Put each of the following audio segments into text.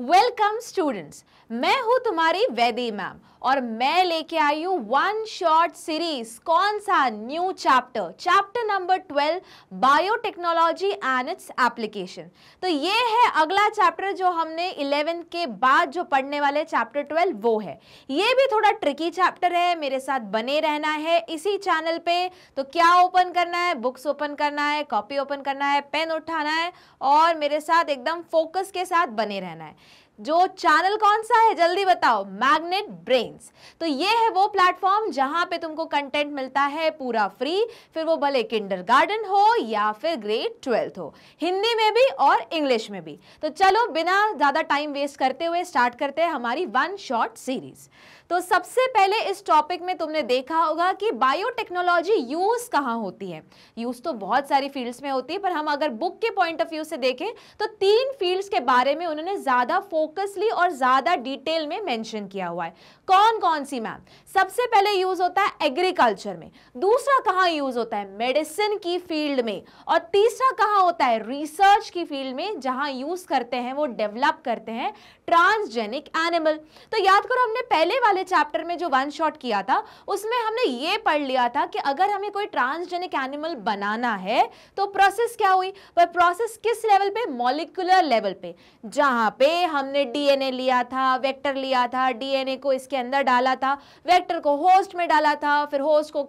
Welcome students मैं हूं तुम्हारी वैदी मैम और मैं लेके आई हूं वन शॉर्ट सीरीज कौन सा new chapter chapter number twelve biotechnology and its application तो ये है अगला चैप्टर जो हमने इलेवेंथ के बाद जो पढ़ने वाले चैप्टर ट्वेल्व वो है ये भी थोड़ा ट्रिकी चैप्टर है मेरे साथ बने रहना है इसी चैनल पे तो क्या ओपन करना है बुक्स ओपन करना है कॉपी ओपन करना है पेन उठाना है और मेरे साथ एकदम फोकस के साथ बने रहना है जो चैनल कौन सा है जल्दी बताओ मैग्नेट ब्रेन्स तो ये है वो प्लेटफॉर्म जहां पे तुमको कंटेंट मिलता है पूरा फ्री फिर वो भले किंडर गार्डन हो या फिर ग्रेड ट्वेल्थ हो हिंदी में भी और इंग्लिश में भी तो चलो बिना ज़्यादा टाइम वेस्ट करते हुए स्टार्ट करते हैं हमारी वन शॉर्ट सीरीज़ तो सबसे पहले इस टॉपिक में तुमने देखा होगा कि बायोटेक्नोलॉजी यूज़ कहाँ होती है यूज़ तो बहुत सारी फील्ड्स में होती है पर हम अगर बुक के पॉइंट ऑफ व्यू से देखें तो तीन फील्ड्स के बारे में उन्होंने ज़्यादा फोकसली और ज़्यादा डिटेल में मैंशन किया हुआ है कौन कौन सी मैम सबसे पहले यूज होता है एग्रीकल्चर में दूसरा कहाँ यूज होता है मेडिसिन की फील्ड में और तीसरा कहाँ होता है रिसर्च की फील्ड में जहाँ यूज करते हैं वो डेवलप करते हैं ट्रांसजेनिक एनिमल तो याद करो हमने पहले वाले चैप्टर में जो वन शॉट किया था उसमें हमने ये पढ़ लिया था कि अगर हमें कोई ट्रांसजेनिक एनिमल बनाना है तो प्रोसेस क्या हुई पर प्रोसेस किस लेवल पे मॉलिकुलर लेवल पे जहाँ पे हमने डीएनए लिया था वेक्टर लिया था डीएनए को इसके अंदर डाला था वेक्टर कैरेक्टर को होस्ट में डाला था फिर होस्ट को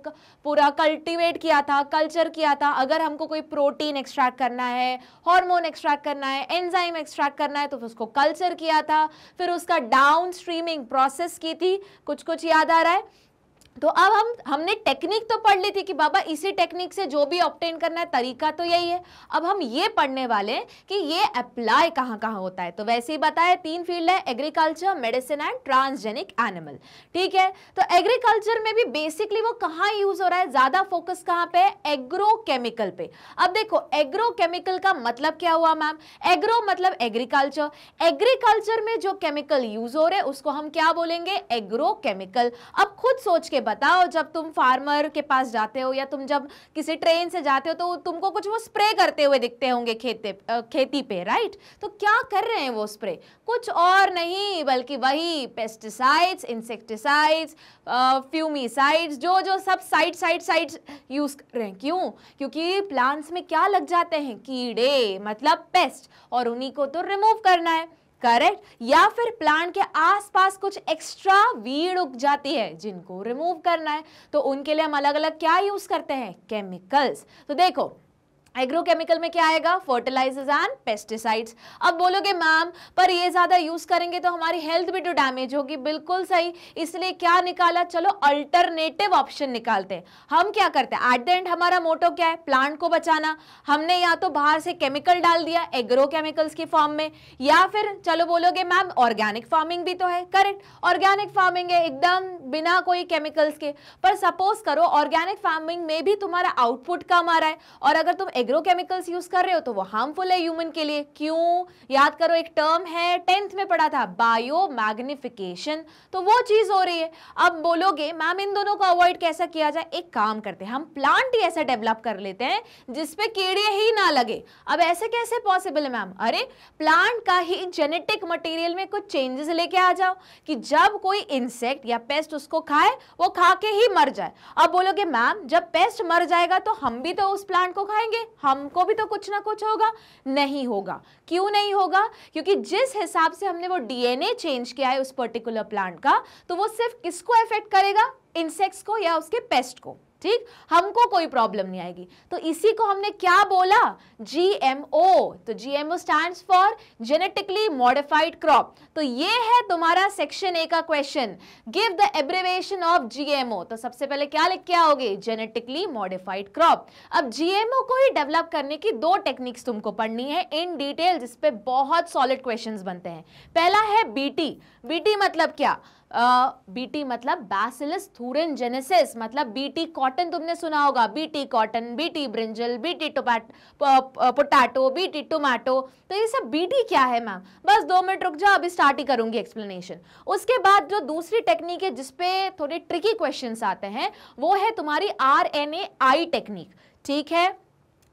पूरा कल्टीवेट किया था कल्चर किया था अगर हमको कोई प्रोटीन एक्सट्रैक्ट करना है हार्मोन एक्सट्रैक्ट करना है एंजाइम एक्सट्रैक्ट करना है तो फिर उसको कल्चर किया था फिर उसका डाउन स्ट्रीमिंग प्रोसेस की थी कुछ कुछ याद आ रहा है तो अब हम हमने टेक्निक तो पढ़ ली थी कि बाबा इसी टेक्निक से जो भी ऑप्टेन करना है तरीका तो यही है अब हम ये पढ़ने वाले हैं कि ये अप्लाई कहाँ कहाँ होता है तो वैसे ही बताया तीन फील्ड है agriculture medicine and transgenic animal ठीक है तो एग्रीकल्चर में भी बेसिकली वो कहाँ यूज हो रहा है ज़्यादा फोकस कहाँ पे एग्रोकेमिकल पे अब देखो एग्रोकेमिकल का मतलब क्या हुआ मैम एग्रो मतलब एग्रीकल्चर एग्रीकल्चर में जो केमिकल यूज हो रहे हैं उसको हम क्या बोलेंगे एग्रोकेमिकल अब खुद सोच के बताओ जब तुम फार्मर के पास जाते हो या तुम जब किसी ट्रेन से जाते हो तो तुमको कुछ वो स्प्रे करते हुए दिखते होंगे खेते खेती पे राइट तो क्या कर रहे हैं वो स्प्रे कुछ और नहीं बल्कि वही पेस्टिसाइड्स इंसेक्टिसाइड्स फ्यूमिसाइड्स जो जो सब साइड साइड साइड यूज़ कर रहे हैं क्यों क्योंकि प्लांट्स में क्या लग जाते हैं कीड़े मतलब पेस्ट और उन्हीं को तो रिमूव करना है करेक्ट या फिर प्लांट के आसपास कुछ एक्स्ट्रा वीड उग जाती है जिनको रिमूव करना है तो उनके लिए हम अलग अलग क्या यूज करते हैं केमिकल्स तो देखो एग्रोकेमिकल में क्या आएगा फर्टिलाइजर्स एंड पेस्टिसाइड्स अब बोलोगे मैम पर ये ज़्यादा यूज़ करेंगे तो हमारी हेल्थ भी तो डैमेज होगी बिल्कुल सही इसलिए क्या निकाला चलो अल्टरनेटिव ऑप्शन निकालते हैं हम क्या करते हैं एट द एंड हमारा मोटो क्या है प्लांट को बचाना हमने या तो बाहर से केमिकल डाल दिया एग्रोकेमिकल्स के फॉर्म में या फिर चलो बोलोगे मैम ऑर्गेनिक फार्मिंग भी तो है करेक्ट ऑर्गेनिक फार्मिंग है एकदम बिना कोई केमिकल्स के पर सपोज करो ऑर्गेनिक फार्मिंग में भी तुम्हारा आउटपुट कम आ रहा है और अगर तुम एग्रोकेमिकल्स यूज कर रहे हो तो वो हार्मफुल है ह्यूमन के लिए क्यों याद करो एक टर्म है टेंथ में पढ़ा था बायो मैग्निफिकेशन तो वो चीज हो रही है अब बोलोगे मैम इन दोनों को अवॉइड कैसा किया जाए एक काम करते हैं हम प्लांट ही ऐसा डेवलप कर लेते हैं जिसपे कीड़े ही ना लगे अब ऐसे कैसे पॉसिबल है मैम अरे प्लांट का ही जेनेटिक मटेरियल में कुछ चेंजेस लेके आ जाओ कि जब कोई इंसेक्ट या पेस्ट उसको खाए वो खा के ही मर जाए अब बोलोगे मैम जब पेस्ट मर जाएगा तो हम भी तो उस प्लांट को खाएंगे हमको भी तो कुछ ना कुछ होगा नहीं होगा क्यों नहीं होगा क्योंकि जिस हिसाब से हमने वो डीएनए चेंज किया है उस पर्टिकुलर प्लांट का तो वो सिर्फ किसको इफेक्ट करेगा इंसेक्ट्स को या उसके पेस्ट को ठीक हमको कोई प्रॉब्लम नहीं आएगी तो इसी को हमने क्या बोला जीएमओ तो GMO stand for genetically modified crop तो ये है तुम्हारा सेक्शन ए का question give the abbreviation of GMO तो सबसे पहले क्या लिख क्या होगी जेनेटिकली मॉडिफाइड क्रॉप अब जीएमओ को ही डेवलप करने की दो टेक्निक्स तुमको पढ़नी है इन डिटेल जिसपे बहुत सॉलिड क्वेश्चन बनते हैं पहला है बीटी बीटी मतलब क्या बीटी मतलब बैसिलस थूरन जेनेसिस मतलब बीटी कॉटन तुमने सुना होगा BT cotton BT brinjal BT potato BT tomato तो ये सब बीटी क्या है मैम बस दो मिनट रुक जाओ अभी स्टार्ट ही करूँगी एक्सप्लेनेशन उसके बाद जो दूसरी टेक्निक है जिसपे थोड़े ट्रिकी क्वेश्चन आते हैं वो है तुम्हारी आर आई टेक्निक ठीक है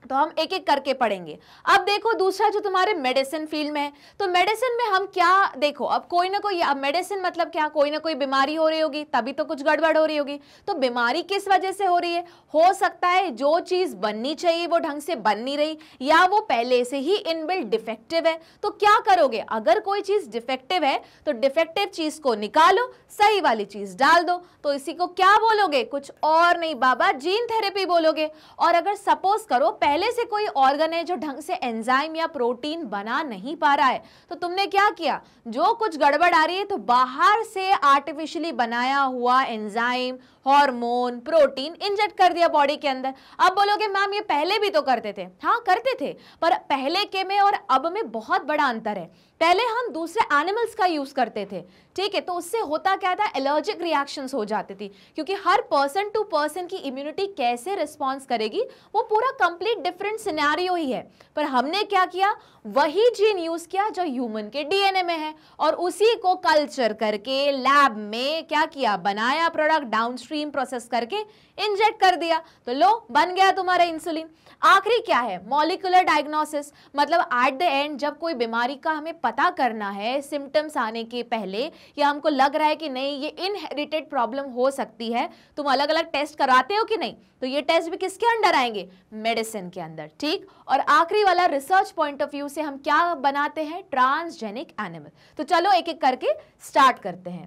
तो हम एक एक करके पढ़ेंगे अब देखो दूसरा जो तुम्हारे मेडिसिन फील्ड में है तो मेडिसिन में हम क्या देखो अब कोई ना कोई अब मेडिसिन मतलब क्या कोई ना कोई बीमारी हो रही होगी तभी तो कुछ गड़बड़ हो रही होगी तो बीमारी किस वजह से हो रही है हो सकता है जो चीज़ बननी चाहिए वो ढंग से बन नहीं रही या वो पहले से ही इनबिल्ड डिफेक्टिव है तो क्या करोगे अगर कोई चीज़ डिफेक्टिव है तो डिफेक्टिव चीज़ को निकालो सही वाली चीज़ डाल दो तो इसी को क्या बोलोगे कुछ और नहीं बाबा जीन थेरेपी बोलोगे और अगर सपोज करो पहले से कोई ऑर्गन है जो ढंग से एंजाइम या प्रोटीन बना नहीं पा रहा है तो तुमने क्या किया जो कुछ गड़बड़ आ रही है तो बाहर से आर्टिफिशियली बनाया हुआ एंजाइम हार्मोन प्रोटीन इंजेक्ट कर दिया बॉडी के अंदर अब बोलोगे मैम ये पहले भी तो करते थे हाँ करते थे पर पहले के में और अब में बहुत बड़ा अंतर है पहले हम दूसरे एनिमल्स का यूज़ करते थे ठीक है तो उससे होता क्या था एलर्जिक रिएक्शंस हो जाती थी क्योंकि हर पर्सन टू पर्सन की इम्यूनिटी कैसे रिस्पॉन्स करेगी वो पूरा कंप्लीट डिफरेंट सिनेरियो ही है पर हमने क्या किया वही जीन यूज़ किया जो ह्यूमन के डीएनए में है और उसी को कल्चर करके लैब में क्या किया बनाया प्रोडक्ट डाउनस्ट्रीम प्रोसेस करके इंजेक्ट कर दिया तो लो बन गया तुम्हारा इंसुलिन आखिरी क्या है मॉलिकुलर डायग्नोसिस मतलब एट द एंड जब कोई बीमारी का हमें पता करना है सिम्टम्स आने के पहले या हमको लग रहा है कि नहीं ये इनहेरिटेड प्रॉब्लम हो सकती है तुम अलग अलग टेस्ट कराते हो कि नहीं तो ये टेस्ट भी किसके अंडर आएंगे मेडिसिन के अंदर ठीक और आखिरी वाला रिसर्च पॉइंट ऑफ व्यू से हम क्या बनाते हैं ट्रांसजेनिक एनिमल तो चलो एक एक करके स्टार्ट करते हैं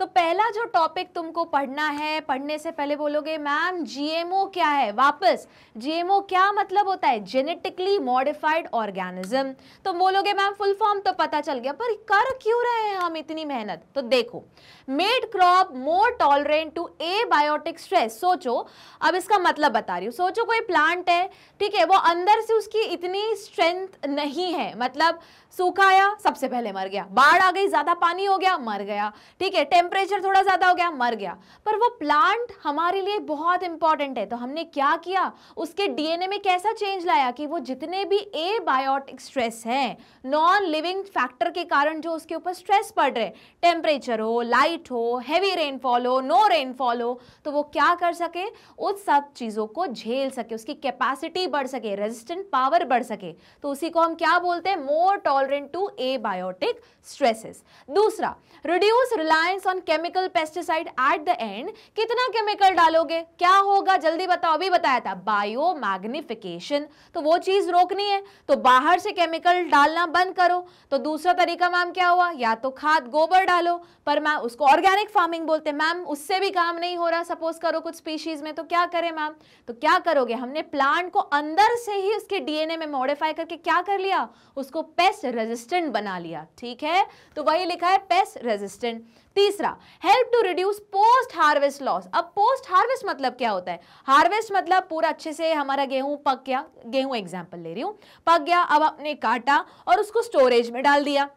तो पहला जो टॉपिक तुमको पढ़ना है पढ़ने से पहले बोलोगे मैम जीएमओ क्या है वापस जीएमओ क्या मतलब होता है जेनेटिकली मॉडिफाइड ऑर्गेनिज्म तो बोलोगे मैम फुल फॉर्म तो पता चल गया पर कर क्यों रहे हैं हम इतनी मेहनत तो देखो made crop more tolerant to a biotic stress सोचो अब इसका मतलब बता रही हूँ सोचो कोई प्लांट है ठीक है वो अंदर से उसकी इतनी स्ट्रेंथ नहीं है मतलब सूखा आया सबसे पहले मर गया बाढ़ आ गई ज्यादा पानी हो गया मर गया ठीक है टेम्परेचर थोड़ा ज्यादा हो गया मर गया पर वो प्लांट हमारे लिए बहुत इंपॉर्टेंट है तो हमने क्या किया उसके डीएनए में कैसा चेंज लाया कि वो जितने भी ए बायोटिक स्ट्रेस हैं नॉन लिविंग फैक्टर के कारण जो उसके ऊपर स्ट्रेस पड़ रहे टेम्परेचर हो लाइट हो हैवी रेनफॉल हो नो रेनफॉल हो तो वो क्या कर सके उस सब चीज़ों को झेल सके उसकी कैपेसिटी बढ़ सके रेजिस्टेंट पावर बढ़ सके तो उसी को हम क्या बोलते हैं more tolerant to abiotic stresses दूसरा reduce reliance on chemical pesticide at the end कितना केमिकल डालोगे क्या होगा जल्दी बताओ अभी बताया था बायो मैग्निफिकेशन तो वो चीज रोकनी है तो बाहर से केमिकल डालना बंद करो तो दूसरा तरीका मैम क्या हुआ या तो खाद गोबर डालो पर मैम उसको ऑर्गेनिक फार्मिंग बोलते मैम उससे भी काम नहीं हो रहा सपोज करो कुछ स्पीशीज में तो क्या करें मैम तो क्या करोगे हमने प्लांट को अंदर से ही उसके डीएनए में मॉडिफाई करके क्या कर लिया उसको पेस्ट रेजिस्टेंट बना लिया ठीक है तो वही लिखा है पेस्ट रेजिस्टेंट तीसरा help to reduce post harvest loss अब पोस्ट हार्वेस्ट मतलब क्या होता है हार्वेस्ट मतलब पूरा अच्छे से हमारा गेहूं पक गया गेहूं एग्जाम्पल ले रही हूं पक गया अब आपने काटा और उसको स्टोरेज में डाल दिया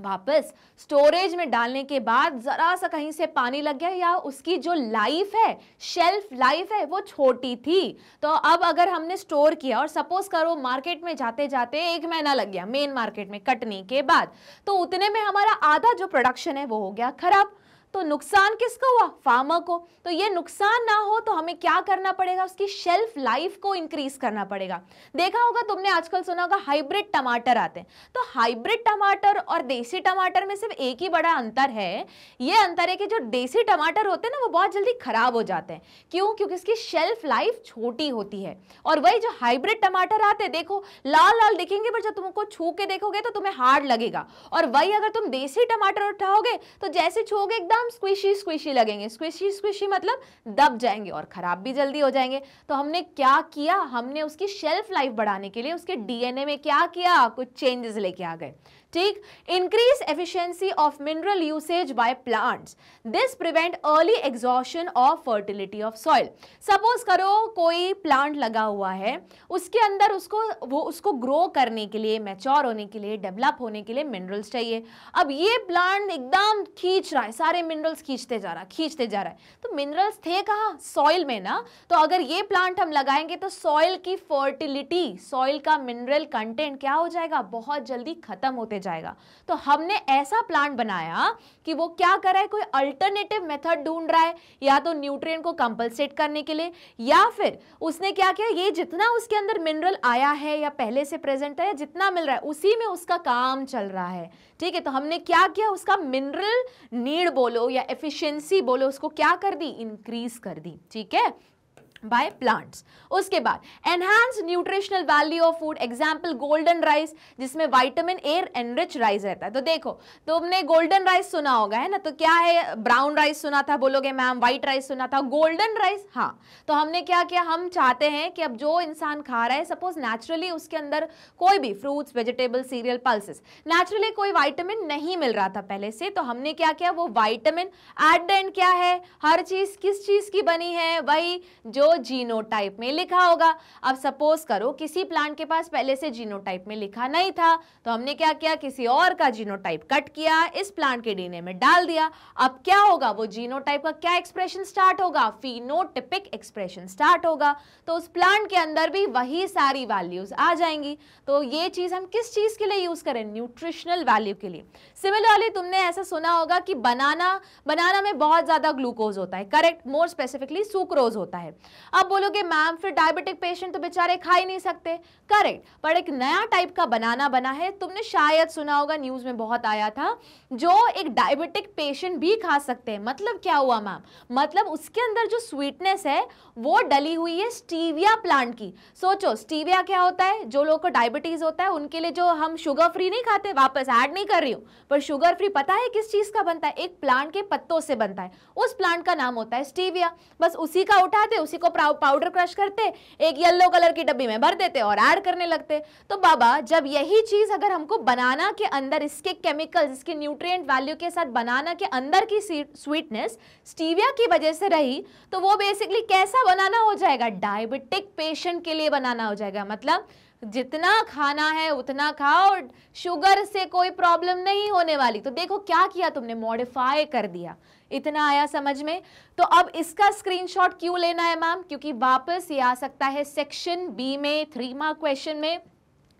वापस स्टोरेज में डालने के बाद ज़रा सा कहीं से पानी लग गया या उसकी जो लाइफ है शेल्फ लाइफ है वो छोटी थी तो अब अगर हमने स्टोर किया और सपोज़ करो मार्केट में जाते जाते एक महीना लग गया मेन मार्केट में कटने के बाद तो उतने में हमारा आधा जो प्रोडक्शन है वो हो गया ख़राब तो नुकसान किसको हुआ फार्मर को तो ये नुकसान ना हो तो हमें क्या करना पड़ेगा उसकी शेल्फ लाइफ को इंक्रीज करना पड़ेगा देखा होगा तुमने आजकल सुना होगा हाइब्रिड टमाटर आते हैं तो हाइब्रिड टमाटर और देसी टमाटर में सिर्फ एक ही बड़ा अंतर है ये अंतर है कि जो देसी टमाटर होते हैं ना वो बहुत जल्दी खराब हो जाते हैं क्यों क्योंकि इसकी शेल्फ लाइफ छोटी होती है और वही जो हाइब्रिड टमाटर आते हैं देखो लाल लाल दिखेंगे पर जब तुमको छू के देखोगे तो तुम्हें हार्ड लगेगा और वही अगर तुम देसी टमाटर उठाओगे तो जैसे छूगे एकदम एकदम स्क्विशी स्क्विशी लगेंगे स्क्विशी स्क्विशी मतलब दब जाएंगे और ख़राब भी जल्दी हो जाएंगे तो हमने क्या किया हमने उसकी शेल्फ लाइफ बढ़ाने के लिए उसके डीएनए में क्या किया कुछ चेंजेस लेके आ गए ठीक increase efficiency of mineral usage by plants this prevent early exhaustion of fertility of soil suppose करो कोई प्लांट लगा हुआ है उसके अंदर उसको वो उसको ग्रो करने के लिए मैच्योर होने के लिए डेवलप होने के लिए मिनरल्स चाहिए अब ये प्लांट एकदम खींच रहा है सारे मिनरल्स खींचते जा रहा है खींचते जा रहा है तो मिनरल्स थे कहाँ सॉइल में ना तो अगर ये प्लांट हम लगाएंगे तो सॉइल की फर्टिलिटी सॉइल का मिनरल कंटेंट क्या हो जाएगा बहुत जल्दी खत्म होते रह जाएगा तो हमने ऐसा प्लांट बनाया कि वो क्या कर रहा है कोई अल्टरनेटिव मेथड ढूंढ रहा है या तो न्यूट्रिएंट को कंपलसेट करने के लिए या फिर उसने क्या किया ये जितना उसके अंदर मिनरल आया है या पहले से प्रेजेंट है जितना मिल रहा है उसी में उसका काम चल रहा है ठीक है तो हमने क्या किया उसका मिनरल नीड बोलो या एफिशियंसी बोलो उसको क्या कर दी इंक्रीज कर दी ठीक है बाय प्लांट्स उसके बाद enhance nutritional value of food example golden rice जिसमें वाइटामिन ए एनरिच राइस रहता है तो देखो तुमने गोल्डन राइस सुना होगा है ना तो क्या है ब्राउन राइस सुना था बोलोगे मैम व्हाइट राइस सुना था गोल्डन राइस हाँ तो हमने क्या किया हम चाहते हैं कि अब जो इंसान खा रहा है सपोज नेचुरली उसके अंदर कोई भी fruits vegetable cereal pulses naturally कोई वाइटामिन नहीं मिल रहा था पहले से तो हमने क्या किया वो वाइटामिन एट द एंड क्या है हर चीज़ किस चीज़ की बनी है वही जो जीनोटाइप में लिखा होगा अब सपोज करो किसी प्लांट के पास पहले से जीनोटाइप में लिखा नहीं था तो हमने क्या किया किसी और का जीनोटाइप कट किया इस प्लांट के डीएनए में डाल दिया अब क्या होगा वो जीनोटाइप का क्या एक्सप्रेशन स्टार्ट होगा फिनोटिपिक एक्सप्रेशन स्टार्ट होगा तो उस प्लांट के अंदर भी वही सारी वैल्यूज आ जाएंगी तो ये चीज हम किस चीज के लिए यूज करें न्यूट्रिशनल वैल्यू के लिए सिमिलरली तुमने ऐसा सुना होगा कि बनाना बनाना में बहुत ज्यादा ग्लूकोज होता है करेक्ट मोर स्पेसिफिकली सुक्रोज होता है अब बोलोगे मैम फिर डायबिटिक पेशेंट तो बेचारे खा ही नहीं सकते करेक्ट पर एक नया टाइप का बनाना बना है तुमने शायद सुना होगा न्यूज़ में बहुत आया था जो एक डायबिटिक पेशेंट भी खा सकते हैं मतलब क्या हुआ मैम मतलब उसके अंदर जो स्वीटनेस है वो डली हुई है स्टीविया प्लांट की सोचो स्टीविया क्या होता है जो लोग को डायबिटीज़ होता है उनके लिए जो हम शुगर फ्री नहीं खाते वापस ऐड नहीं कर रही हूँ पर शुगर फ्री पता है किस चीज़ का बनता है एक प्लांट के पत्तों से बनता है उस प्लांट का नाम होता है स्टीविया बस उसी का उठाते उसी को को पाउडर क्रश करते एक येलो कलर की डब्बी में भर देते और ऐड करने लगते तो बाबा जब यही चीज़ अगर हमको बनाना के अंदर इसके केमिकल्स इसके न्यूट्रिएंट वैल्यू के साथ बनाना के अंदर की स्वीटनेस स्टीविया की वजह से रही तो वो बेसिकली कैसा बनाना हो जाएगा डायबिटिक पेशेंट के लिए बनाना हो जाएगा मतलब जितना खाना है उतना खाओ और शुगर से कोई प्रॉब्लम नहीं होने वाली तो देखो क्या किया तुमने मॉडिफाई कर दिया इतना आया समझ में तो अब इसका स्क्रीनशॉट क्यों लेना है मैम क्योंकि वापस ये आ सकता है सेक्शन बी में थ्री मार्क क्वेश्चन में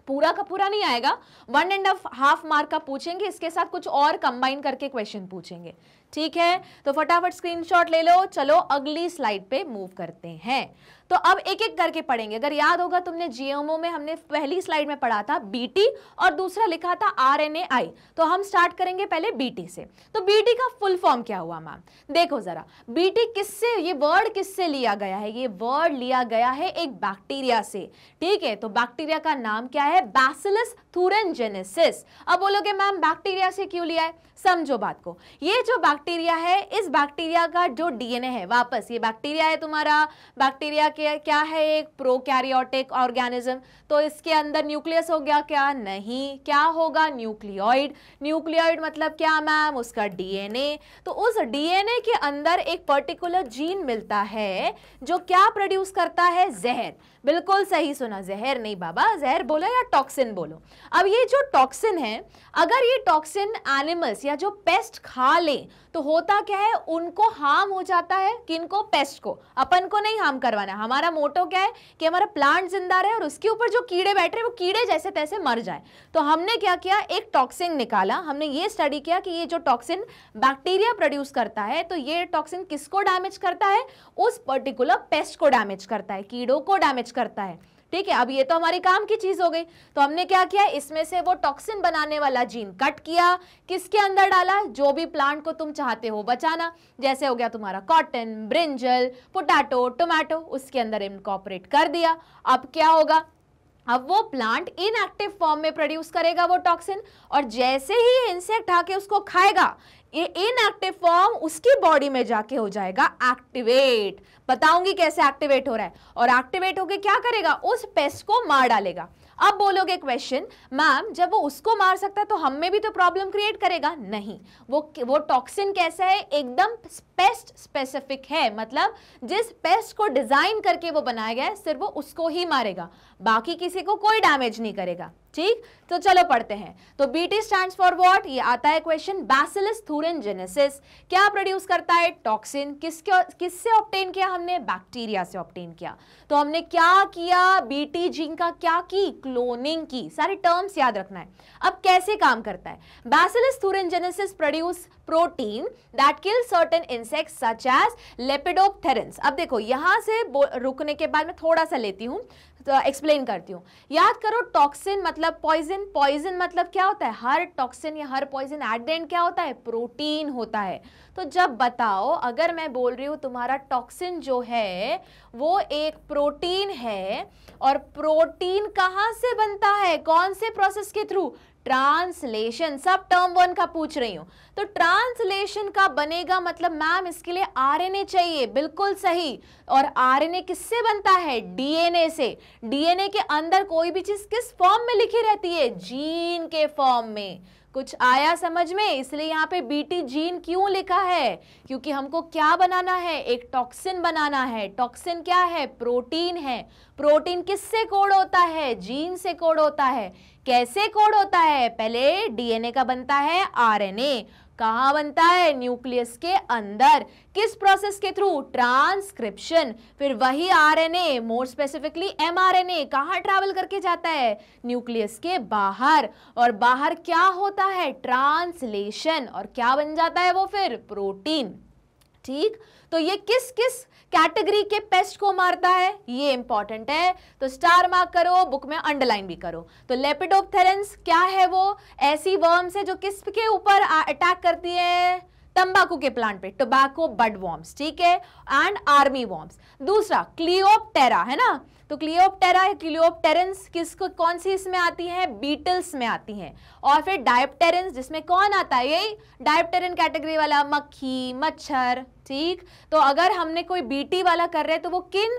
पूरा का पूरा नहीं आएगा वन एंड हाफ मार्क का पूछेंगे इसके साथ कुछ और कंबाइन करके क्वेश्चन पूछेंगे ठीक है तो फटाफट स्क्रीनशॉट ले लो चलो अगली स्लाइड पे मूव करते हैं तो अब एक एक करके पढ़ेंगे अगर याद होगा तुमने जीएमओ में हमने पहली स्लाइड में पढ़ा था बीटी और दूसरा लिखा था आरएनएआई तो हम स्टार्ट करेंगे पहले बीटी से तो बीटी का फुल फॉर्म क्या हुआ मैम देखो जरा बीटी किससे ये वर्ड किससे लिया गया है ये वर्ड लिया गया है एक बैक्टीरिया से ठीक है तो बैक्टीरिया का नाम क्या है बैसिलस थूरनजेनेसिस अब बोलोगे मैम बैक्टीरिया से क्यों लिया है समझो बात को ये जो बैक्टीरिया है इस बैक्टीरिया का जो डीएनए है वापस ये बैक्टीरिया है तुम्हारा बैक्टीरिया के क्या है एक प्रोकैरियोटिक ऑर्गेनिज्म तो इसके अंदर न्यूक्लियस हो गया क्या नहीं क्या होगा न्यूक्लियोइड न्यूक्लियोइड मतलब क्या मैम उसका डीएनए तो उस डीएनए के अंदर एक पर्टिकुलर जीन मिलता है जो क्या प्रोड्यूस करता है जहर बिल्कुल सही सुना जहर नहीं बाबा जहर बोलो या टॉक्सिन बोलो अब ये जो टॉक्सिन है अगर ये टॉक्सिन एनिमल्स या जो पेस्ट खा लें तो होता क्या है उनको हार्म हो जाता है किनको पेस्ट को अपन को नहीं हार्म करवाना हमारा मोटो क्या है कि हमारा प्लांट जिंदा रहे और उसके ऊपर जो कीड़े बैठ रहे वो कीड़े जैसे तैसे मर जाए तो हमने क्या किया एक टॉक्सिन निकाला हमने ये स्टडी किया कि ये जो टॉक्सिन बैक्टीरिया प्रोड्यूस करता है तो ये टॉक्सिन किसको डैमेज करता है उस पर्टिकुलर पेस्ट को डैमेज करता है कीड़ों को डैमेज करता है ठीक है अब ये तो हमारे काम की चीज हो गई तो हमने क्या किया इसमें से वो टॉक्सिन बनाने वाला जीन कट किया किसके अंदर डाला जो भी प्लांट को तुम चाहते हो बचाना जैसे हो गया तुम्हारा कॉटन ब्रिंजल पोटैटो टोमेटो उसके अंदर इनकॉपरेट कर दिया अब क्या होगा अब वो प्लांट इनएक्टिव फॉर्म में प्रोड्यूस करेगा वो टॉक्सिन और जैसे ही इंसेक्ट आके उसको खाएगा इनएक्टिव फॉर्म उसकी बॉडी में जाके हो जाएगा एक्टिवेट बताऊंगी कैसे एक्टिवेट हो रहा है और एक्टिवेट होके क्या करेगा उस पेस्ट को मार डालेगा अब बोलोगे क्वेश्चन मैम जब वो उसको मार सकता है तो हम में भी तो प्रॉब्लम क्रिएट करेगा नहीं वो वो टॉक्सिन कैसा है एकदम पेस्ट स्पेसिफिक है मतलब जिस पेस्ट को डिज़ाइन करके वो बनाया गया है सिर्फ वो उसको ही मारेगा बाकी किसी को कोई डैमेज नहीं करेगा ठीक तो चलो पढ़ते हैं तो बीटी स्टैंड फॉर वॉट ये आता है क्वेश्चन बैसिलिस थूरेनजेनेसिस क्या प्रोड्यूस करता है टॉक्सिन किसके किससे ऑप्टेन किया हमने बैक्टीरिया से ऑप्टेन किया तो हमने क्या किया बीटी जीन का क्या की क्लोनिंग की सारे टर्म्स याद रखना है अब कैसे काम करता है Bacillus thuringiensis produce protein that kill certain insect such as lepidopterans अब देखो यहाँ से रुकने के बाद मैं थोड़ा सा लेती हूँ एक्सप्लेन तो करती हूँ याद करो टॉक्सिन मतलब पॉइजन पॉइजन मतलब क्या होता है हर टॉक्सिन या हर पॉइजन एट द एंड क्या होता है प्रोटीन होता है तो जब बताओ अगर मैं बोल रही हूँ तुम्हारा टॉक्सिन जो है वो एक प्रोटीन है और प्रोटीन कहाँ से बनता है कौन से प्रोसेस के थ्रू ट्रांसलेशन सब टर्म वन का पूछ रही हूँ तो ट्रांसलेशन का बनेगा मतलब मैम इसके लिए आरएनए चाहिए बिल्कुल सही और आरएनए किससे बनता है डीएनए से डीएनए के अंदर कोई भी चीज़ किस फॉर्म में लिखी रहती है जीन के फॉर्म में कुछ आया समझ में इसलिए यहाँ पे बीटी जीन क्यों लिखा है क्योंकि हमको क्या बनाना है एक टॉक्सिन बनाना है टॉक्सिन क्या है प्रोटीन है प्रोटीन किससे कोड होता है जीन से कोड होता है कैसे कोड होता है पहले डीएनए का बनता है आरएनए कहाँ बनता है न्यूक्लियस के अंदर किस प्रोसेस के थ्रू ट्रांसक्रिप्शन फिर वही आरएनए मोर स्पेसिफिकली एमआरएनए कहाँ ट्रैवल करके जाता है न्यूक्लियस के बाहर और बाहर क्या होता है ट्रांसलेशन और क्या बन जाता है वो फिर प्रोटीन ठीक तो ये किस किस कैटेगरी के पेस्ट को मारता है ये इंपॉर्टेंट है तो स्टार मार्क करो बुक में अंडरलाइन भी करो तो लेपिडोपथेरेंस क्या है वो ऐसी वर्म्स है जो किस्प के ऊपर अटैक करती है तंबाकू के प्लांट पे टोबैको बड वॉर्म्स ठीक है एंड आर्मी वॉर्म्स दूसरा क्लियोपटेरा है ना तो क्लियोपटेरा क्लियोपटेरेंस किसको कौन सी इसमें आती है बीटल्स में आती हैं और फिर डायप्टेरेंस जिसमें कौन आता है यही डायप्टेरन कैटेगरी वाला मक्खी मच्छर ठीक तो अगर हमने कोई बीटी वाला कर रहे हैं तो वो किन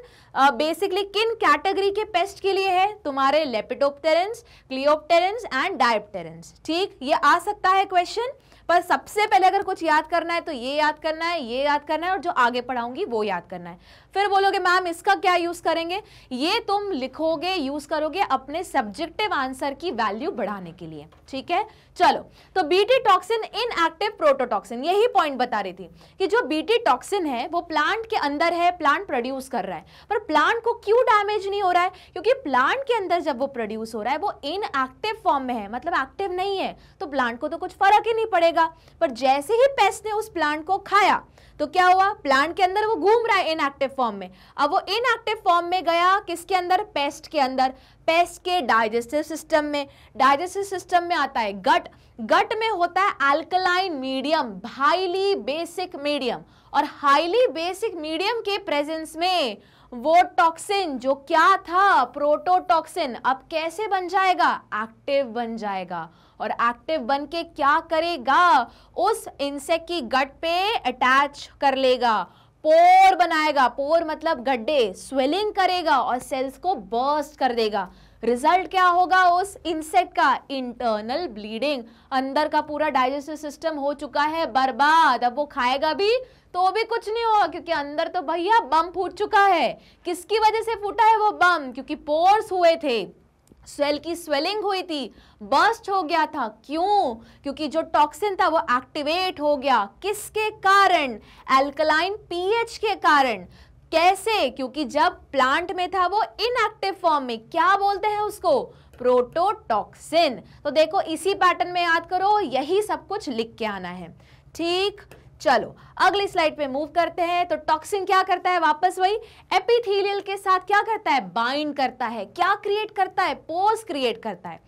बेसिकली uh, किन कैटेगरी के पेस्ट के लिए है तुम्हारे लेपिडोप्टेरेंस क्लियोप्टेरेंस एंड डायप्टेरेंस ठीक ये आ सकता है क्वेश्चन पर सबसे पहले अगर कुछ याद करना है तो ये याद करना है ये याद करना है और जो आगे पढ़ाऊंगी वो याद करना है फिर बोलोगे मैम इसका क्या यूज करेंगे ये तुम लिखोगे यूज करोगे अपने सब्जेक्टिव आंसर की वैल्यू बढ़ाने के लिए ठीक है चलो तो BT toxin inactive prototoxin यही पॉइंट बता रही थी कि जो बीटी टॉक्सिन है वो प्लांट के अंदर है प्लांट प्रोड्यूस कर रहा है पर प्लांट को क्यों डैमेज नहीं हो रहा है क्योंकि प्लांट के अंदर जब वो प्रोड्यूस हो रहा है वो इन एक्टिव फॉर्म में है मतलब एक्टिव नहीं है तो प्लांट को तो कुछ फर्क ही नहीं पड़ेगा पर जैसे ही पेस्ट ने उस प्लांट को खाया तो क्या हुआ प्लांट के अंदर वो घूम रहा है इनएक्टिव फॉर्म में अब वो इनएक्टिव फॉर्म में गया किसके अंदर पेस्ट के अंदर पेस्ट के डाइजेस्टिव सिस्टम में डाइजेस्टिव सिस्टम में आता है गट गट में होता है alkaline medium highly basic medium और हाईली बेसिक मीडियम के प्रेजेंस में वो टॉक्सिन जो क्या था प्रोटोटॉक्सिन अब कैसे बन जाएगा एक्टिव बन जाएगा और एक्टिव बन के क्या करेगा उस इंसेक्ट की गट पे अटैच कर लेगा पोर बनाएगा पोर मतलब गड्ढे स्वेलिंग करेगा और सेल्स को बर्स्ट कर देगा रिजल्ट क्या होगा उस इंसेक्ट का इंटरनल ब्लीडिंग अंदर का पूरा डाइजेस्टिव सिस्टम हो चुका है बर्बाद अब वो खाएगा भी तो भी कुछ नहीं होगा क्योंकि अंदर तो भैया बम फूट चुका है किसकी वजह से फूटा है वो बम क्योंकि पोर्स हुए थे स्वेल की स्वेलिंग हुई थी बस्ट हो गया था क्यों क्योंकि जो टॉक्सिन था वो एक्टिवेट हो गया किसके कारण एल्कलाइन पीएच के कारण कैसे क्योंकि जब प्लांट में था वो इनएक्टिव फॉर्म में क्या बोलते हैं उसको प्रोटोटॉक्सिन तो देखो इसी पैटर्न में याद करो यही सब कुछ लिख के आना है ठीक चलो अगली स्लाइड पे मूव करते हैं तो टॉक्सिन क्या करता है वापस वही एपिथेलियल के साथ क्या करता है बाइंड करता है क्या क्रिएट करता है पोज क्रिएट करता है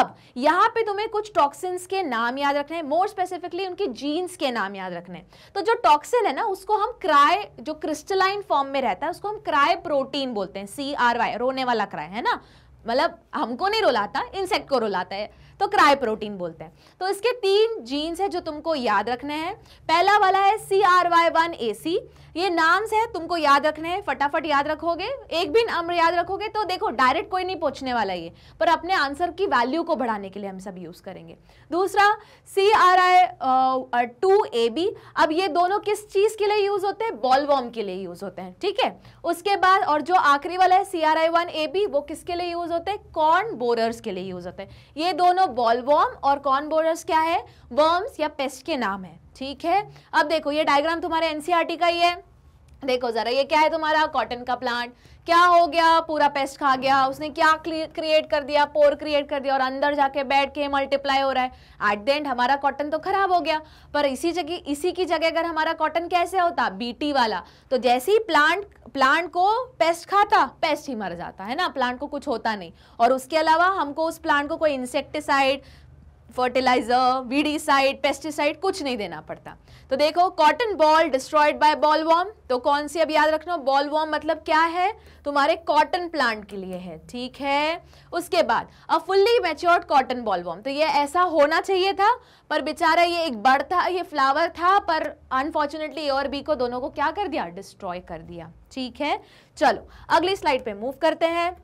अब यहां पे तुम्हें कुछ टॉक्सिन्स के नाम याद रखने हैं मोर स्पेसिफिकली उनके जीन्स के नाम याद रखने हैं तो जो टॉक्सिन है ना उसको हम क्राय जो क्रिस्टलाइन फॉर्म में रहता है उसको हम क्राय प्रोटीन बोलते हैं सी आर वाई रोने वाला क्राय है ना मतलब हमको नहीं रोलाता इंसेक्ट को रोलाता है तो क्राई प्रोटीन बोलते हैं तो इसके तीन जीन्स है जो तुमको याद रखने हैं पहला वाला है C R Y one A C ये नाम्स है तुमको याद रखने हैं फटाफट याद रखोगे एक भी नंबर याद रखोगे तो देखो डायरेक्ट कोई नहीं पूछने वाला ये पर अपने आंसर की वैल्यू को बढ़ाने के लिए हम सब यूज़ करेंगे दूसरा C R I two A B अब ये दोनों किस चीज़ के लिए यूज़ होते हैं बॉल वॉर्म के लिए यूज़ होते हैं ठीक है उसके बाद और जो आखिरी वाला है C R I one A B वो किसके लिए यूज़ होते हैं कॉर्न बोरर्स के लिए यूज़ होते हैं ये दोनों बॉल और कॉर्न बोरस क्या है वर्म्स या पेस्ट के नाम है ठीक है अब देखो ये डायग्राम तुम्हारे एनसीआरटी e का ही है देखो ज़रा ये क्या है तुम्हारा कॉटन का प्लांट क्या हो गया पूरा पेस्ट खा गया उसने क्या क्रिएट कर दिया पोर क्रिएट कर दिया और अंदर जाके बैठ के मल्टीप्लाई हो रहा है एट द एंड हमारा कॉटन तो खराब हो गया पर इसी जगह इसी की जगह अगर हमारा कॉटन कैसे होता बीटी वाला तो जैसे ही प्लांट प्लांट को पेस्ट खाता पेस्ट ही मर जाता है ना प्लांट को कुछ होता नहीं और उसके अलावा हमको उस प्लांट को कोई इंसेक्टिसाइड फर्टिलाइजर वीडीसाइड पेस्टिसाइड कुछ नहीं देना पड़ता तो देखो cotton boll destroyed by worm तो कौन सी अब याद रखना वॉर्म मतलब क्या है तुम्हारे कॉटन प्लांट के लिए है ठीक है उसके बाद a fully matured cotton boll worm तो ये ऐसा होना चाहिए था पर बेचारा ये एक बर्ड था ये फ्लावर था पर अनफॉर्चुनेटली ए और बी को दोनों को क्या कर दिया डिस्ट्रॉय कर दिया ठीक है चलो अगली स्लाइड पे मूव करते हैं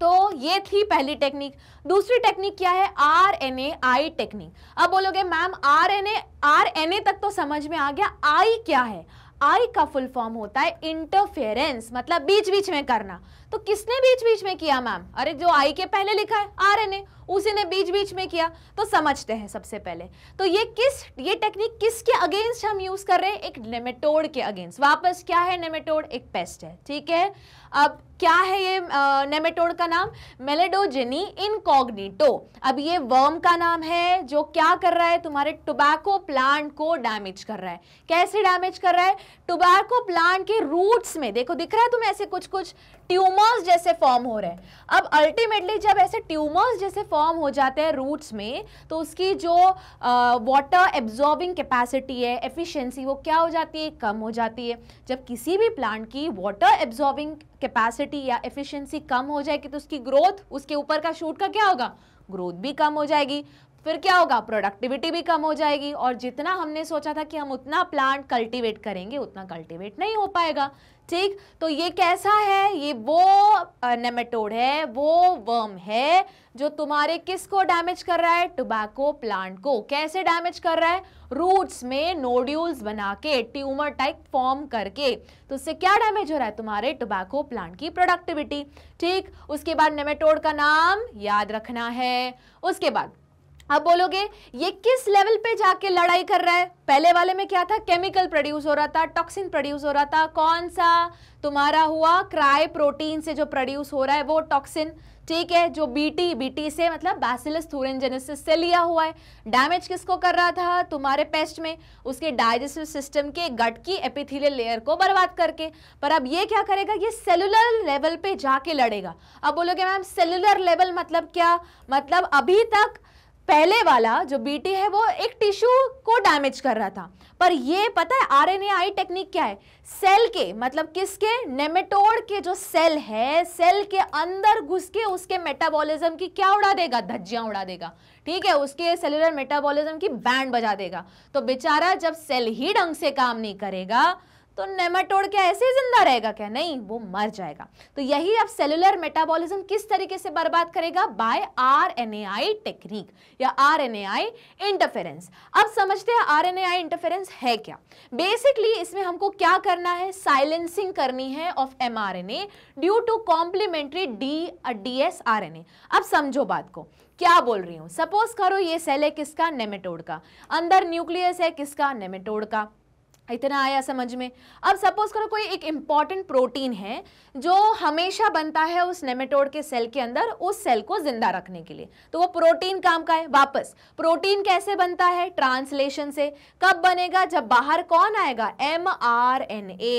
तो ये थी पहली टेक्निक दूसरी टेक्निक क्या है R N A I technique अब बोलोगे ma'am R N A R N A तक तो समझ में आ गया आई क्या है आई का फुल फॉर्म होता है इंटरफेरेंस मतलब बीच बीच में करना तो किसने बीच बीच में किया मैम अरे जो आई के पहले लिखा है आर एन ए उसी ने बीच बीच में किया तो समझते हैं सबसे पहले तो ये किस ये टेक्निक किसके अगेंस्ट हम यूज कर रहे हैं एक नेमेटोड के अगेंस्ट वापस क्या है नेमेटोड एक पेस्ट है ठीक है अब क्या है ये नेमेटोड का नाम मेलेडोजेनी इनकॉग्निटो अब ये वर्म का नाम है जो क्या कर रहा है तुम्हारे टोबैको प्लांट को डैमेज कर रहा है कैसे डैमेज कर रहा है टोबैको प्लांट के रूट्स में देखो दिख रहा है तुम्हें ऐसे कुछ कुछ ट्यूमर्स जैसे फॉर्म हो रहे हैं अब अल्टीमेटली जब ऐसे ट्यूमर्स जैसे फॉर्म हो जाते हैं रूट्स में तो उसकी जो वाटर एब्जॉर्बिंग कैपेसिटी है एफिशिएंसी वो क्या हो जाती है कम हो जाती है जब किसी भी प्लांट की वाटर एब्जॉर्बिंग कैपेसिटी या एफिशियंसी कम हो जाएगी तो उसकी ग्रोथ उसके ऊपर का शूट का क्या होगा ग्रोथ भी कम हो जाएगी फिर क्या होगा प्रोडक्टिविटी भी कम हो जाएगी और जितना हमने सोचा था कि हम उतना प्लांट कल्टीवेट करेंगे उतना कल्टीवेट नहीं हो पाएगा ठीक तो ये कैसा है ये वो नेमेटोड है वो वर्म है जो तुम्हारे किस को डैमेज कर रहा है टोबैको प्लांट को कैसे डैमेज कर रहा है रूट्स में नोड्यूल्स बना के ट्यूमर टाइप फॉर्म करके तो उससे क्या डैमेज हो रहा है तुम्हारे टोबैको प्लांट की प्रोडक्टिविटी ठीक उसके बाद नेमेटोड का नाम याद रखना है उसके बाद अब बोलोगे ये किस लेवल पे जाके लड़ाई कर रहा है पहले वाले में क्या था केमिकल प्रोड्यूस हो रहा था टॉक्सिन प्रोड्यूस हो रहा था कौन सा तुम्हारा हुआ क्राई प्रोटीन से जो प्रोड्यूस हो रहा है वो टॉक्सिन ठीक है जो बीटी बीटी से मतलब बैसिलस थूरेंजेनेसिस से लिया हुआ है डैमेज किसको कर रहा था तुम्हारे पेस्ट में उसके डाइजेस्टिव सिस्टम के गट की एपिथेलियल लेयर को बर्बाद करके पर अब ये क्या करेगा ये सेलुलर लेवल पे जाके लड़ेगा अब बोलोगे मैम सेलुलर लेवल मतलब क्या मतलब अभी तक पहले वाला जो बीटी है वो एक टिश्यू को डैमेज कर रहा था पर ये पता है आरएनए आई टेक्निक क्या है सेल के मतलब किसके नेमेटोड के जो सेल है सेल के अंदर घुस के उसके मेटाबॉलिज्म की क्या उड़ा देगा धज्जियां उड़ा देगा ठीक है उसके सेलुलर मेटाबॉलिज्म की बैंड बजा देगा तो बेचारा जब सेल ही ढंग से काम नहीं करेगा तो नेमाटोड क्या ऐसे ही जिंदा रहेगा क्या नहीं वो मर जाएगा तो यही अब सेलुलर मेटाबॉलिज्म किस तरीके से बर्बाद करेगा बाय आरएनएआई टेक्निक या आरएनएआई इंटरफेरेंस अब समझते हैं आरएनएआई इंटरफेरेंस है क्या बेसिकली इसमें हमको क्या करना है साइलेंसिंग करनी है of mRNA due to complementary D D S R N A अब समझो बात को क्या बोल रही हूँ सपोज करो ये सेल है किसका नेमेटोड का अंदर न्यूक्लियस है किसका नेमेटोड का इतना आया समझ में अब सपोज करो कोई एक इम्पॉर्टेंट प्रोटीन है जो हमेशा बनता है उस नेमेटोड के सेल के अंदर उस सेल को जिंदा रखने के लिए तो वो प्रोटीन काम का है वापस प्रोटीन कैसे बनता है ट्रांसलेशन से कब बनेगा जब बाहर कौन आएगा एम आर एन ए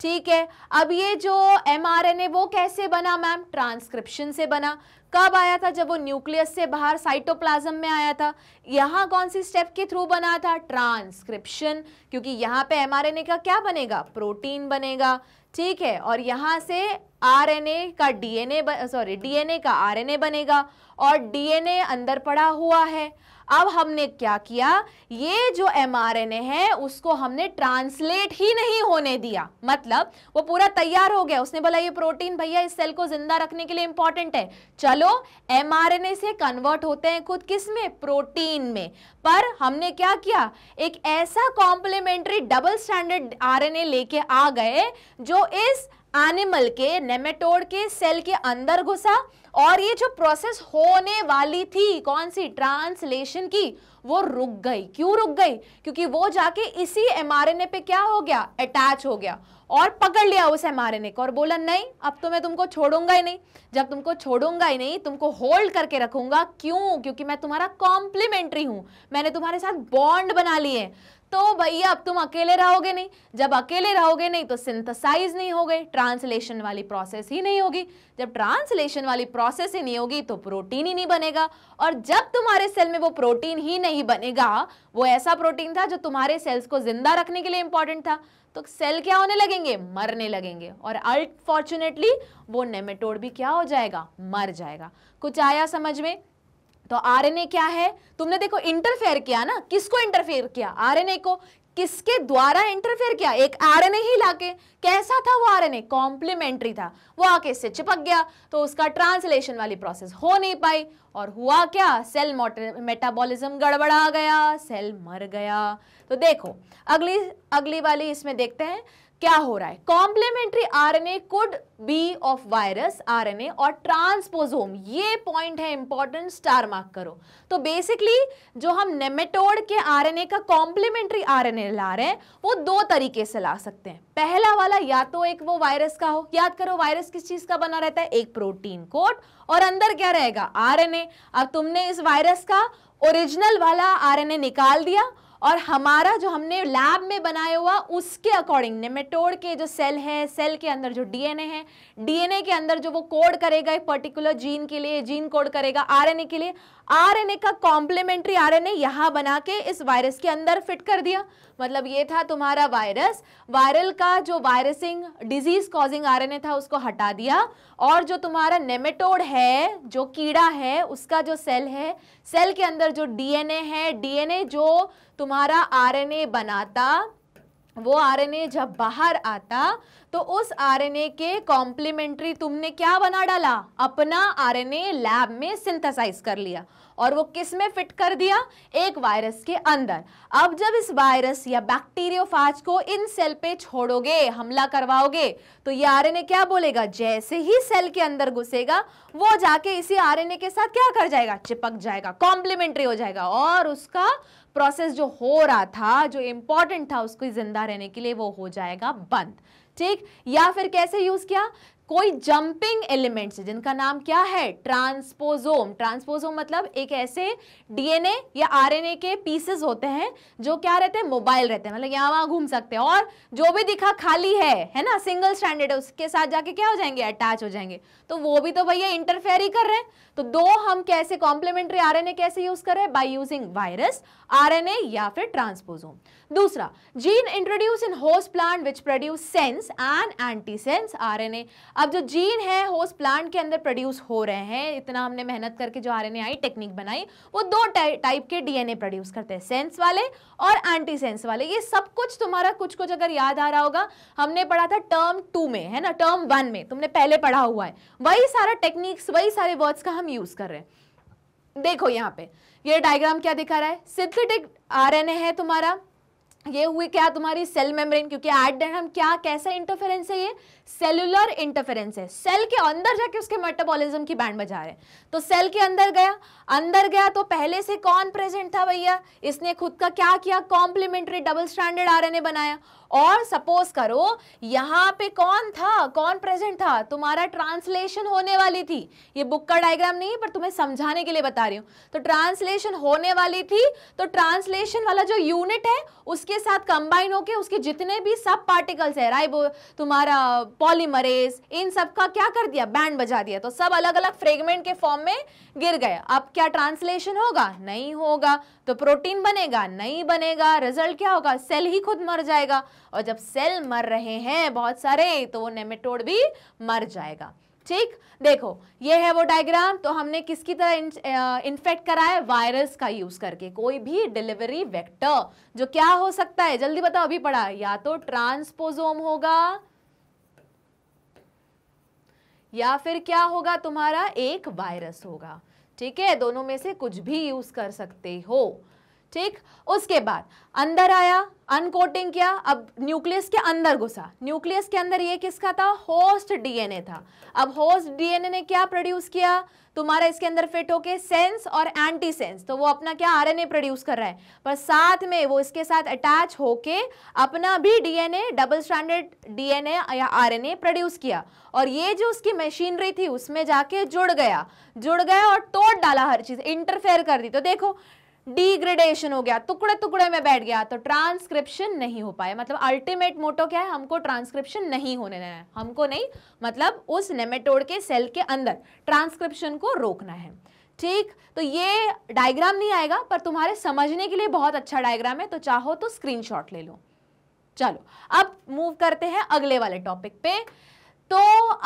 ठीक है अब ये जो ए वो कैसे बना मैम ट्रांसक्रिप्शन से बना कब आया था जब वो न्यूक्लियस से बाहर साइटोप्लाज्म में आया था यहाँ कौन सी स्टेप के थ्रू बना था ट्रांसक्रिप्शन क्योंकि यहाँ पे ए का क्या बनेगा प्रोटीन बनेगा ठीक है और यहाँ से आरएनए का डीएनए सॉरी डीएनए का आरएनए बनेगा और डीएनए अंदर पड़ा हुआ है अब हमने क्या किया ये जो एमआरएनए है उसको हमने ट्रांसलेट ही नहीं होने दिया मतलब वो पूरा तैयार हो गया उसने बोला ये प्रोटीन भैया इस सेल को जिंदा रखने के लिए इंपॉर्टेंट है चलो ए से कन्वर्ट होते हैं खुद किस में प्रोटीन में पर हमने क्या किया एक ऐसा कॉम्प्लीमेंट्री डबल स्टैंडर्ड ए लेके आ गए जो इस एनिमल के नेमेटोड के सेल के अंदर घुसा और ये जो प्रोसेस होने वाली थी कौन सी ट्रांसलेशन की वो रुक गई क्यों रुक गई क्योंकि वो जाके इसी एमआरएनए पे क्या हो गया अटैच हो गया और पकड़ लिया उस एमआरएनए को और बोला नहीं अब तो मैं तुमको छोड़ूंगा ही नहीं जब तुमको छोड़ूंगा ही नहीं तुमको होल्ड करके रखूंगा क्यों क्योंकि मैं तुम्हारा कॉम्प्लीमेंट्री हूं मैंने तुम्हारे साथ बॉन्ड बना लिए तो भैया अब तुम अकेले रहोगे नहीं जब अकेले रहोगे नहीं तो सिंथेसाइज नहीं होगे ट्रांसलेशन वाली प्रोसेस ही नहीं होगी जब ट्रांसलेशन वाली प्रोसेस ही नहीं होगी तो प्रोटीन ही नहीं बनेगा और जब तुम्हारे सेल में वो प्रोटीन ही नहीं बनेगा वो ऐसा प्रोटीन था जो तुम्हारे सेल्स को जिंदा रखने के लिए इंपॉर्टेंट था तो सेल क्या होने लगेंगे मरने लगेंगे और अनफॉर्चुनेटली वो नेमेटोड भी क्या हो जाएगा मर जाएगा कुछ आया समझ में तो आरएनए क्या है तुमने देखो इंटरफेयर किया ना किसको इंटरफेयर किया आरएनए को किसके द्वारा इंटरफेयर किया एक आरएनए ही लाके कैसा था वो आरएनए कॉम्प्लीमेंट्री था वो आके इससे चिपक गया तो उसका ट्रांसलेशन वाली प्रोसेस हो नहीं पाई और हुआ क्या सेल मेटाबॉलिज्म गड़बड़ा गया सेल मर गया तो देखो अगली अगली वाली इसमें देखते हैं क्या हो रहा है complementary RNA could be of virus RNA और ट्रांसपोजोम ये पॉइंट है इंपॉर्टेंट स्टार मार्क करो तो बेसिकली जो हम नेमेटोड के आरएनए का कॉम्प्लीमेंट्री आरएनए ला रहे हैं वो दो तरीके से ला सकते हैं पहला वाला या तो एक वो वायरस का हो याद करो वायरस किस चीज का बना रहता है एक प्रोटीन कोट और अंदर क्या रहेगा ए अब तुमने इस वायरस का ओरिजिनल वाला ए निकाल दिया और हमारा जो हमने लैब में बनाया हुआ उसके अकॉर्डिंग नेमेटोड के जो सेल है सेल के अंदर जो डीएनए है डीएनए के अंदर जो वो कोड करेगा एक पर्टिकुलर जीन के लिए जीन कोड करेगा आरएनए के लिए आरएनए का कॉम्प्लीमेंट्री आरएनए यहां बना के इस वायरस के अंदर फिट कर दिया मतलब ये था तुम्हारा वायरस वायरल का जो वायरसिंग डिजीज कॉजिंग आरएनए था उसको हटा दिया और जो तुम्हारा नेमेटोड है जो कीड़ा है उसका जो सेल है सेल के अंदर जो डीएनए है डीएनए जो तुम्हारा आरएनए बनाता वो आरएनए जब बाहर आता तो उस आरएनए के कॉम्प्लीमेंट्री तुमने क्या बना डाला अपना आरएनए लैब में सिंथेसाइज कर लिया और वो किस में फिट कर दिया एक वायरस के अंदर अब जब इस वायरस या बैक्टीरियोफाज को इन सेल पे छोड़ोगे हमला करवाओगे तो ये आरएनए क्या बोलेगा जैसे ही सेल के अंदर घुसेगा वो जाके इसी आरएनए के साथ क्या कर जाएगा चिपक जाएगा कॉम्प्लीमेंट्री हो जाएगा और उसका प्रोसेस जो हो रहा था जो इंपॉर्टेंट था उसको जिंदा रहने के लिए वो हो जाएगा बंद ठीक या फिर कैसे यूज किया कोई जंपिंग एलिमेंट्स जिनका नाम क्या है ट्रांसपोजोम ट्रांसपोजोम मतलब एक ऐसे डीएनए या आरएनए के पीसेस होते हैं जो क्या रहते हैं मोबाइल रहते हैं मतलब यहाँ वहाँ घूम सकते हैं और जो भी दिखा खाली है है ना सिंगल स्टैंडर्ड है उसके साथ जाके क्या हो जाएंगे अटैच हो जाएंगे तो वो भी तो भैया इंटरफेयर ही कर रहे हैं तो दो हम कैसे कॉम्प्लीमेंट्री आर कैसे यूज कर रहे हैं बाई यूजिंग वायरस आर या फिर ट्रांसपोजोम दूसरा gene introduce in host plant which produce sense and antisense RNA अब जो जीन है होस्ट प्लांट के अंदर प्रोड्यूस हो रहे हैं इतना हमने मेहनत करके जो आरएनए आई टेक्निक बनाई वो दो टाइप के डीएनए प्रोड्यूस करते हैं सेंस वाले और एंटी सेंस वाले ये सब कुछ तुम्हारा कुछ कुछ अगर याद आ रहा होगा हमने पढ़ा था टर्म टू में है ना टर्म वन में तुमने पहले पढ़ा हुआ है वही सारा टेक्निक्स वही सारे वर्ड्स का हम यूज़ कर रहे हैं देखो यहाँ पे ये डायग्राम क्या दिखा रहा है सिंथेटिक आरएनए है तुम्हारा ये हुई क्या तुम्हारी सेल मेम्ब्रेन क्योंकि एट हम क्या कैसा इंटरफेरेंस है ये सेलुलर इंटरफेरेंस है सेल के अंदर जाके उसके मेटाबॉलिज्म की बैंड बजा रहे हैं तो सेल के अंदर गया अंदर गया तो पहले से कौन प्रेजेंट था भैया इसने खुद का क्या किया कॉम्प्लीमेंट्री डबल स्टैंडर्ड आर बनाया और सपोज करो यहाँ पे कौन था कौन प्रेजेंट था तुम्हारा ट्रांसलेशन होने वाली थी ये बुक का डायग्राम नहीं है पर तुम्हें समझाने के लिए बता रही हूँ तो ट्रांसलेशन होने वाली थी तो ट्रांसलेशन वाला जो यूनिट है उसके साथ कंबाइन होके उसके जितने भी सब पार्टिकल्स है राइबो तुम्हारा पॉलीमरेज इन सब का क्या कर दिया बैंड बजा दिया तो सब अलग अलग फ्रेगमेंट के फॉर्म में गिर गया अब क्या ट्रांसलेशन होगा नहीं होगा तो प्रोटीन बनेगा नहीं बनेगा रिजल्ट क्या होगा सेल ही खुद मर जाएगा और जब सेल मर रहे हैं बहुत सारे तो वो नेमेटोड भी मर जाएगा ठीक देखो ये है वो डायग्राम तो हमने किसकी तरह इन्फेक्ट करा है वायरस का यूज करके कोई भी डिलीवरी वेक्टर जो क्या हो सकता है जल्दी बताओ अभी पढ़ा या तो ट्रांसपोजोम होगा या फिर क्या होगा तुम्हारा एक वायरस होगा ठीक है दोनों में से कुछ भी यूज कर सकते हो ठीक उसके बाद अंदर आया अनकोटिंग किया अब न्यूक्लियस के अंदर घुसा न्यूक्लियस के अंदर ये किसका था होस्ट डीएनए था अब होस्ट डीएनए ने क्या प्रोड्यूस किया तुम्हारा इसके अंदर फिट होके सेंस और एंटी सेंस तो वो अपना क्या आरएनए प्रोड्यूस कर रहा है पर साथ में वो इसके साथ अटैच होके अपना भी डीएनए डबल स्टैंडर्ड डीएनए या आरएनए प्रोड्यूस किया और ये जो उसकी मशीनरी थी उसमें जाके जुड़ गया जुड़ गया और तोड़ डाला हर चीज़ इंटरफेयर कर दी तो देखो डिग्रेडेशन हो गया टुकड़े टुकड़े में बैठ गया तो ट्रांसक्रिप्शन नहीं हो पाया मतलब अल्टीमेट मोटो क्या है हमको ट्रांसक्रिप्शन नहीं होने देना है हमको नहीं मतलब उस नेमेटोड के सेल के अंदर ट्रांसक्रिप्शन को रोकना है ठीक तो ये डायग्राम नहीं आएगा पर तुम्हारे समझने के लिए बहुत अच्छा डायग्राम है तो चाहो तो स्क्रीन ले लो चलो अब मूव करते हैं अगले वाले टॉपिक पे तो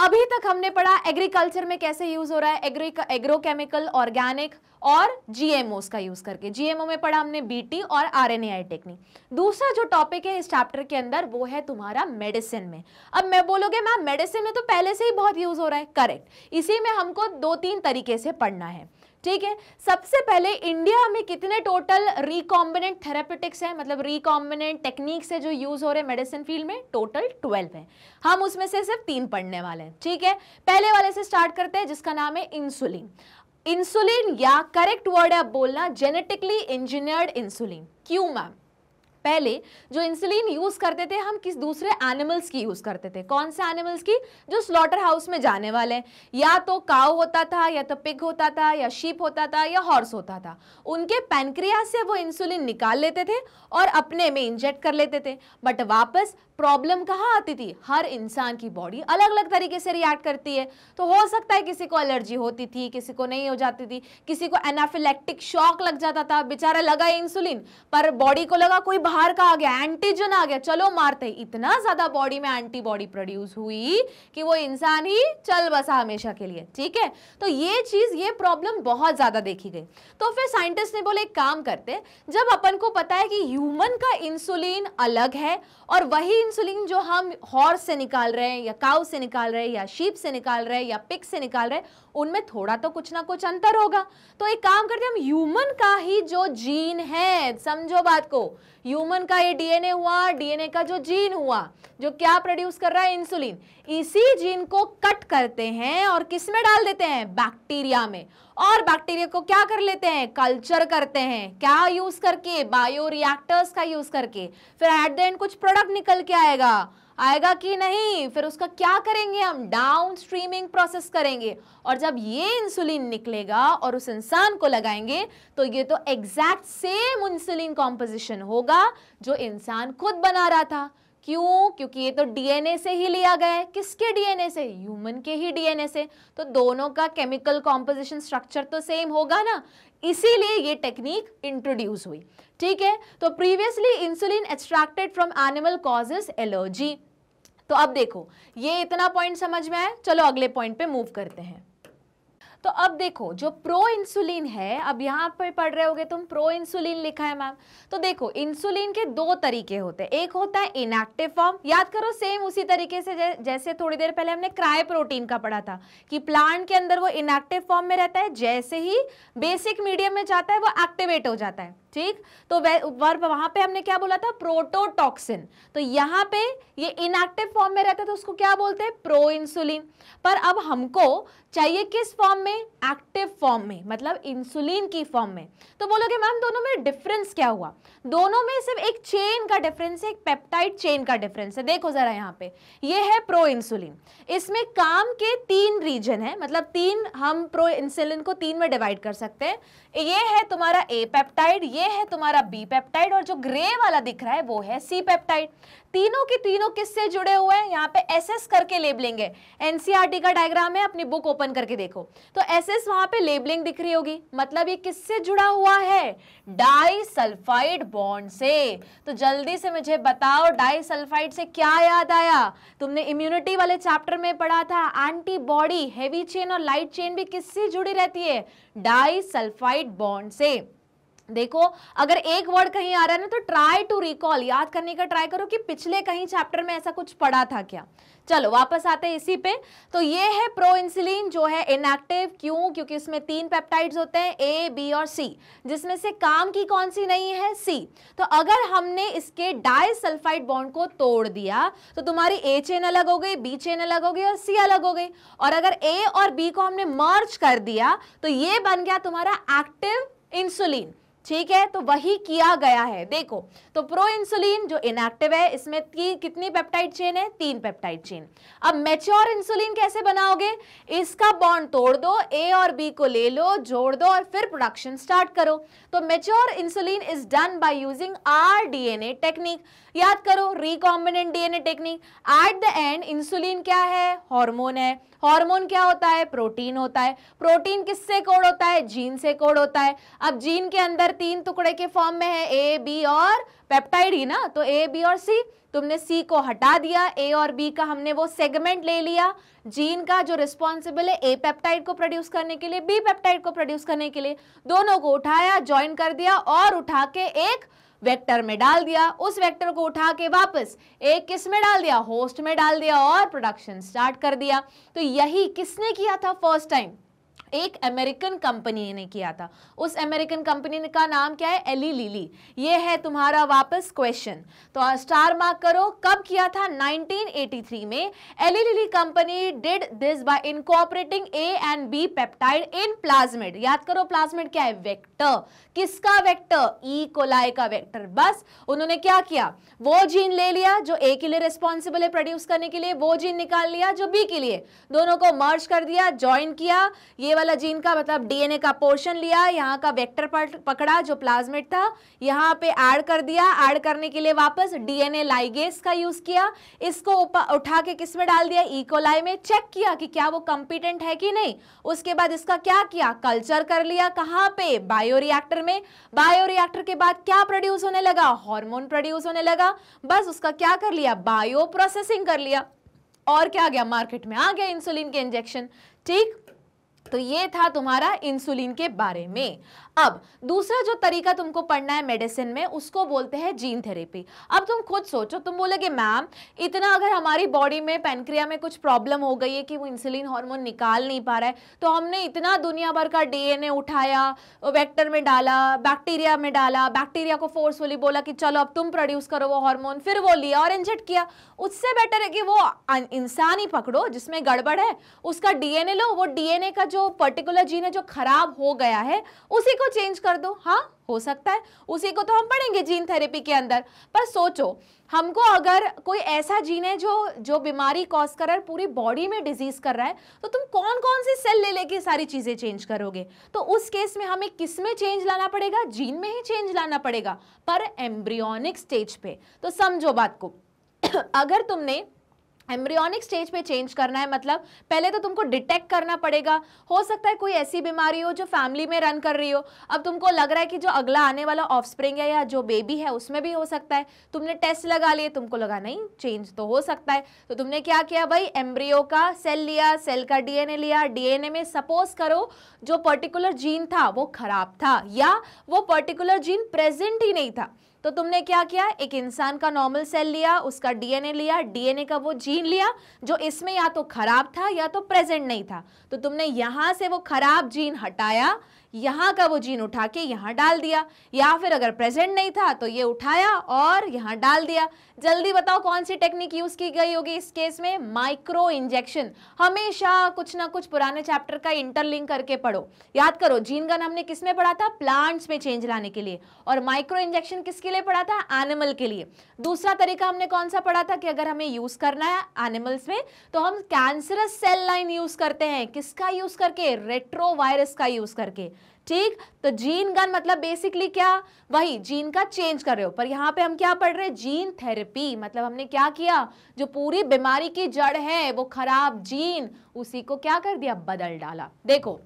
अभी तक हमने पढ़ा एग्रीकल्चर में कैसे यूज हो रहा है एग्री एग्रोकेमिकल ऑर्गेनिक और जीएमओ का यूज करके जीएमओ में पढ़ा हमने बीटी और आरएनएआई टेक्निक दूसरा जो टॉपिक है इस चैप्टर के अंदर वो है तुम्हारा मेडिसिन में अब मैं बोलोगे मैम मेडिसिन में तो पहले से ही बहुत यूज हो रहा है करेक्ट इसी में हमको दो तीन तरीके से पढ़ना है ठीक है सबसे पहले इंडिया में कितने टोटल रिकॉम्बिनेंट थेरापेटिक्स हैं मतलब रिकॉम्बिनेंट टेक्निक्स है जो यूज हो रहे हैं मेडिसिन फील्ड में टोटल ट्वेल्व है हम उसमें से सिर्फ तीन पढ़ने वाले हैं ठीक है पहले वाले से स्टार्ट करते हैं जिसका नाम है इंसुलिन इंसुलिन या करेक्ट वर्ड है बोलना जेनेटिकली इंजीनियर्ड इंसुलिन क्यों मैम पहले जो इंसुलिन यूज करते थे हम किस दूसरे एनिमल्स की यूज करते थे कौन से एनिमल्स की जो स्लॉटर हाउस में जाने वाले हैं या तो काउ होता था या तो पिग होता था या शीप होता था या हॉर्स होता था उनके पैनक्रिया से वो इंसुलिन निकाल लेते थे और अपने में इंजेक्ट कर लेते थे बट वापस प्रॉब्लम कहाँ आती थी हर इंसान की बॉडी अलग अलग तरीके से रिएक्ट करती है तो हो सकता है किसी को एलर्जी होती थी किसी को नहीं हो जाती थी किसी को एनाफिलेक्टिक शॉक लग जाता था बेचारा लगा इंसुलिन पर बॉडी को लगा कोई बाहर का आ गया एंटीजन आ गया चलो मारते इतना ज़्यादा बॉडी में एंटीबॉडी प्रोड्यूस हुई कि वो इंसान ही चल बसा हमेशा के लिए ठीक है तो ये चीज़ ये प्रॉब्लम बहुत ज़्यादा देखी गई तो फिर साइंटिस्ट ने बोले काम करते जब अपन को पता है कि ह्यूमन का इंसुलिन अलग है और वही इंसुलिन जो हम हॉर्स से निकाल रहे हैं या काउ से निकाल रहे हैं या शीप से निकाल रहे हैं या पिक से निकाल रहे हैं उनमें थोड़ा तो कुछ ना कुछ अंतर होगा तो एक काम करते हैं हम ह्यूमन का ही जो जीन है समझो बात को ह्यूमन का ये डीएनए हुआ डीएनए का जो जीन हुआ जो क्या प्रोड्यूस कर रहा है इंसुलिन इसी जीन को कट करते हैं और किस में डाल देते हैं बैक्टीरिया में और बैक्टीरिया को क्या कर लेते हैं कल्चर करते हैं क्या यूज करके बायो रिएक्टर्स का यूज करके फिर एट द एंड कुछ प्रोडक्ट निकल के आएगा आएगा कि नहीं फिर उसका क्या करेंगे हम डाउन स्ट्रीमिंग प्रोसेस करेंगे और जब ये इंसुलिन निकलेगा और उस इंसान को लगाएंगे तो ये तो एग्जैक्ट सेम इंसुलिन कॉम्पोजिशन होगा जो इंसान खुद बना रहा था क्यों क्योंकि ये तो डीएनए से ही लिया गया है किसके डीएनए से ह्यूमन के ही डीएनए से तो दोनों का केमिकल कॉम्पोजिशन स्ट्रक्चर तो सेम होगा ना इसीलिए ये टेक्निक इंट्रोड्यूस हुई ठीक है तो previously insulin extracted from animal causes allergy तो अब देखो ये इतना पॉइंट समझ में आए चलो अगले पॉइंट पे मूव करते हैं तो अब देखो जो प्रो इंसुलिन है अब यहाँ पे पढ़ रहे होगे तुम प्रो इंसुलिन लिखा है मैम तो देखो इंसुलिन के दो तरीके होते हैं एक होता है इनएक्टिव फॉर्म याद करो सेम उसी तरीके से जैसे थोड़ी देर पहले हमने क्राई प्रोटीन का पढ़ा था कि प्लांट के अंदर वो इनएक्टिव फॉर्म में रहता है जैसे ही बेसिक मीडियम में जाता है वो एक्टिवेट हो जाता है ठीक तो वर्ब वहां पे हमने क्या बोला था प्रोटोटॉक्सिन तो यहाँ पे ये इनएक्टिव फॉर्म में रहता है तो उसको क्या बोलते हैं प्रो इंसुलिन पर अब हमको चाहिए किस फॉर्म में एक्टिव फॉर्म में मतलब इंसुलिन की फॉर्म में तो बोलोगे मैम दोनों में डिफरेंस क्या हुआ दोनों में सिर्फ एक चेन का डिफरेंस है एक पेप्टाइड चेन का डिफरेंस है देखो जरा यहाँ पे ये है प्रो इंसुलिन इसमें काम के तीन रीजन है मतलब तीन हम प्रो इंसुलिन को तीन में डिवाइड कर सकते हैं ये है तुम्हारा ए पेप्टाइड ये है तुम्हारा बी पेप्टाइड और जो ग्रे वाला दिख रहा है वो है सी पेप्टाइड तीनों की तीनों किससे जुड़े हुए हैं यहाँ पे एसएस करके लेबलिंग है एनसीईआरटी e का डायग्राम है अपनी बुक ओपन करके देखो तो एसएस वहां पे लेबलिंग दिख रही होगी मतलब ये किससे जुड़ा हुआ है डाई सल्फाइड बॉन्ड से तो जल्दी से मुझे बताओ डाई सल्फाइड से क्या याद आया तुमने इम्यूनिटी वाले चैप्टर में पढ़ा था एंटीबॉडी हेवी चेन और लाइट चेन भी किससे जुड़ी रहती है डाई सल्फाइड बॉन्ड से देखो अगर एक वर्ड कहीं आ रहा है ना तो ट्राई टू रिकॉल याद करने का ट्राई करो कि पिछले कहीं चैप्टर में ऐसा कुछ पढ़ा था क्या चलो वापस आते हैं इसी पे तो ये है प्रो इंसुलिन जो है इनएक्टिव क्यों क्योंकि इसमें तीन पेप्टाइड्स होते हैं ए बी और सी जिसमें से काम की कौन सी नहीं है सी तो अगर हमने इसके सल्फाइड बॉन्ड को तोड़ दिया तो तुम्हारी ए चेन अलग हो गई बी चेन अलग हो गई और सी अलग हो गई और अगर ए और बी को हमने मर्ज कर दिया तो ये बन गया तुम्हारा एक्टिव इंसुलिन ठीक है तो वही किया गया है देखो तो प्रो इंसुलिन जो इनएक्टिव है इसमें तीन कितनी पेप्टाइड चेन है तीन पेप्टाइड चेन अब मेच्योर इंसुलिन कैसे बनाओगे इसका बॉन्ड तोड़ दो ए और बी को ले लो जोड़ दो और फिर प्रोडक्शन स्टार्ट करो तो mature insulin is done by using R DNA technique याद करो recombinant DNA technique at the end insulin क्या है हॉर्मोन है हार्मोन क्या होता है प्रोटीन होता है प्रोटीन किससे कोड होता है जीन से कोड होता है अब जीन के अंदर अगर तीन टुकड़े के फॉर्म में है ए बी और पेप्टाइड ही ना तो ए बी और सी तुमने सी को हटा दिया ए और बी का हमने वो सेगमेंट ले लिया जीन का जो रिस्पॉन्सिबल है ए पेप्टाइड को प्रोड्यूस करने के लिए बी पेप्टाइड को प्रोड्यूस करने के लिए दोनों को उठाया ज्वाइन कर दिया और उठा के एक वेक्टर में डाल दिया उस वेक्टर को उठा के वापस एक किस में डाल दिया होस्ट में डाल दिया और प्रोडक्शन स्टार्ट कर दिया तो यही किसने किया था फर्स्ट टाइम एक अमेरिकन कंपनी ने किया था उस अमेरिकन कंपनी का नाम क्या है एली लीली ये है तुम्हारा वापस क्वेश्चन तो स्टार मार्क करो कब किया था 1983 में Eli Lilly company did this by incorporating A and B peptide in plasmid याद करो प्लाज्मिड क्या है वेक्टर किसका वेक्टर ई e कोलाई का वेक्टर बस उन्होंने क्या किया वो जीन ले लिया जो ए के लिए रिस्पॉन्सिबल है प्रोड्यूस करने के लिए वो जीन निकाल लिया जो बी के लिए दोनों को मर्ज कर दिया ज्वाइन किया ये वाला जीन का मतलब डीएनए का पोर्शन लिया यहाँ का वेक्टर पकड़ा जो प्लाज्मेट था यहाँ पे ऐड कर दिया ऐड करने के लिए वापस डीएनए लाइगेस का यूज किया इसको उठा के किस में डाल दिया इकोलाई e. में चेक किया कि क्या वो कंपिटेंट है कि नहीं उसके बाद इसका क्या किया कल्चर कर लिया कहाँ पे बायोरिएक्टर में बायोरिएक्टर के बाद क्या प्रोड्यूस होने लगा हॉर्मोन प्रोड्यूस होने लगा बस उसका क्या कर लिया बायो प्रोसेसिंग कर लिया और क्या गया मार्केट में आ गया इंसुलिन के इंजेक्शन ठीक तो ये था तुम्हारा इंसुलिन के बारे में अब दूसरा जो तरीका तुमको पढ़ना है मेडिसिन में उसको बोलते हैं जीन थेरेपी अब तुम खुद सोचो तुम बोलोगे मैम इतना अगर हमारी बॉडी में पेनक्रिया में कुछ प्रॉब्लम हो गई है कि वो इंसुलिन हार्मोन निकाल नहीं पा रहा है तो हमने इतना दुनिया भर का डीएनए उठाया वेक्टर में डाला बैक्टीरिया में डाला बैक्टीरिया को फोर्सफुली बोला कि चलो अब तुम प्रोड्यूस करो वो हॉर्मोन फिर वो लिया और इंजेक्ट किया उससे बेटर है कि वो इंसान ही पकड़ो जिसमें गड़बड़ है उसका डीएनए लो वो डीएनए का जो पर्टिकुलर जीन है जो खराब हो गया है उसी को चेंज कर दो हाँ हो सकता है उसी को तो हम पढ़ेंगे जीन थेरेपी के अंदर पर सोचो हमको अगर कोई ऐसा जीन है जो जो बीमारी कॉज कर रहा है पूरी बॉडी में डिजीज कर रहा है तो तुम कौन कौन सी सेल ले लेके सारी चीज़ें चेंज करोगे तो उस केस में हमें किस में चेंज लाना पड़ेगा जीन में ही चेंज लाना पड़ेगा पर एम्ब्रियोनिक स्टेज पे तो समझो बात को अगर तुमने एम्ब्रियोनिक स्टेज पे चेंज करना है मतलब पहले तो तुमको डिटेक्ट करना पड़ेगा हो सकता है कोई ऐसी बीमारी हो जो फैमिली में रन कर रही हो अब तुमको लग रहा है कि जो अगला आने वाला ऑफस्प्रिंग है या जो बेबी है उसमें भी हो सकता है तुमने टेस्ट लगा लिए तुमको लगा नहीं चेंज तो हो सकता है तो तुमने क्या किया भाई एम्ब्रियो का सेल लिया सेल का डीएनए लिया डीएनए में सपोज करो जो पर्टिकुलर जीन था वो खराब था या वो पर्टिकुलर जीन प्रेजेंट ही नहीं था तो तुमने क्या किया एक इंसान का नॉर्मल सेल लिया उसका डीएनए लिया डीएनए का वो जीन लिया जो इसमें या तो खराब था या तो प्रेजेंट नहीं था तो तुमने यहां से वो खराब जीन हटाया यहाँ का वो जीन उठा के यहाँ डाल दिया या फिर अगर प्रेजेंट नहीं था तो ये उठाया और यहाँ डाल दिया जल्दी बताओ कौन सी टेक्निक यूज़ की गई होगी इस केस में माइक्रो इंजेक्शन हमेशा कुछ ना कुछ पुराने चैप्टर का इंटरलिंक करके पढ़ो याद करो जीन गन हमने किस में पढ़ा था प्लांट्स में चेंज लाने के लिए और माइक्रो इंजेक्शन किसके लिए पढ़ा था एनिमल के लिए दूसरा तरीका हमने कौन सा पढ़ा था कि अगर हमें यूज़ करना है एनिमल्स में तो हम कैंसरस सेल लाइन यूज़ करते हैं किसका यूज़ करके रेट्रोवायरस का यूज़ करके ठीक तो जीन गन मतलब बेसिकली क्या वही जीन का चेंज कर रहे हो पर यहाँ पे हम क्या पढ़ रहे हैं जीन थेरेपी मतलब हमने क्या किया जो पूरी बीमारी की जड़ है वो खराब जीन उसी को क्या कर दिया बदल डाला देखो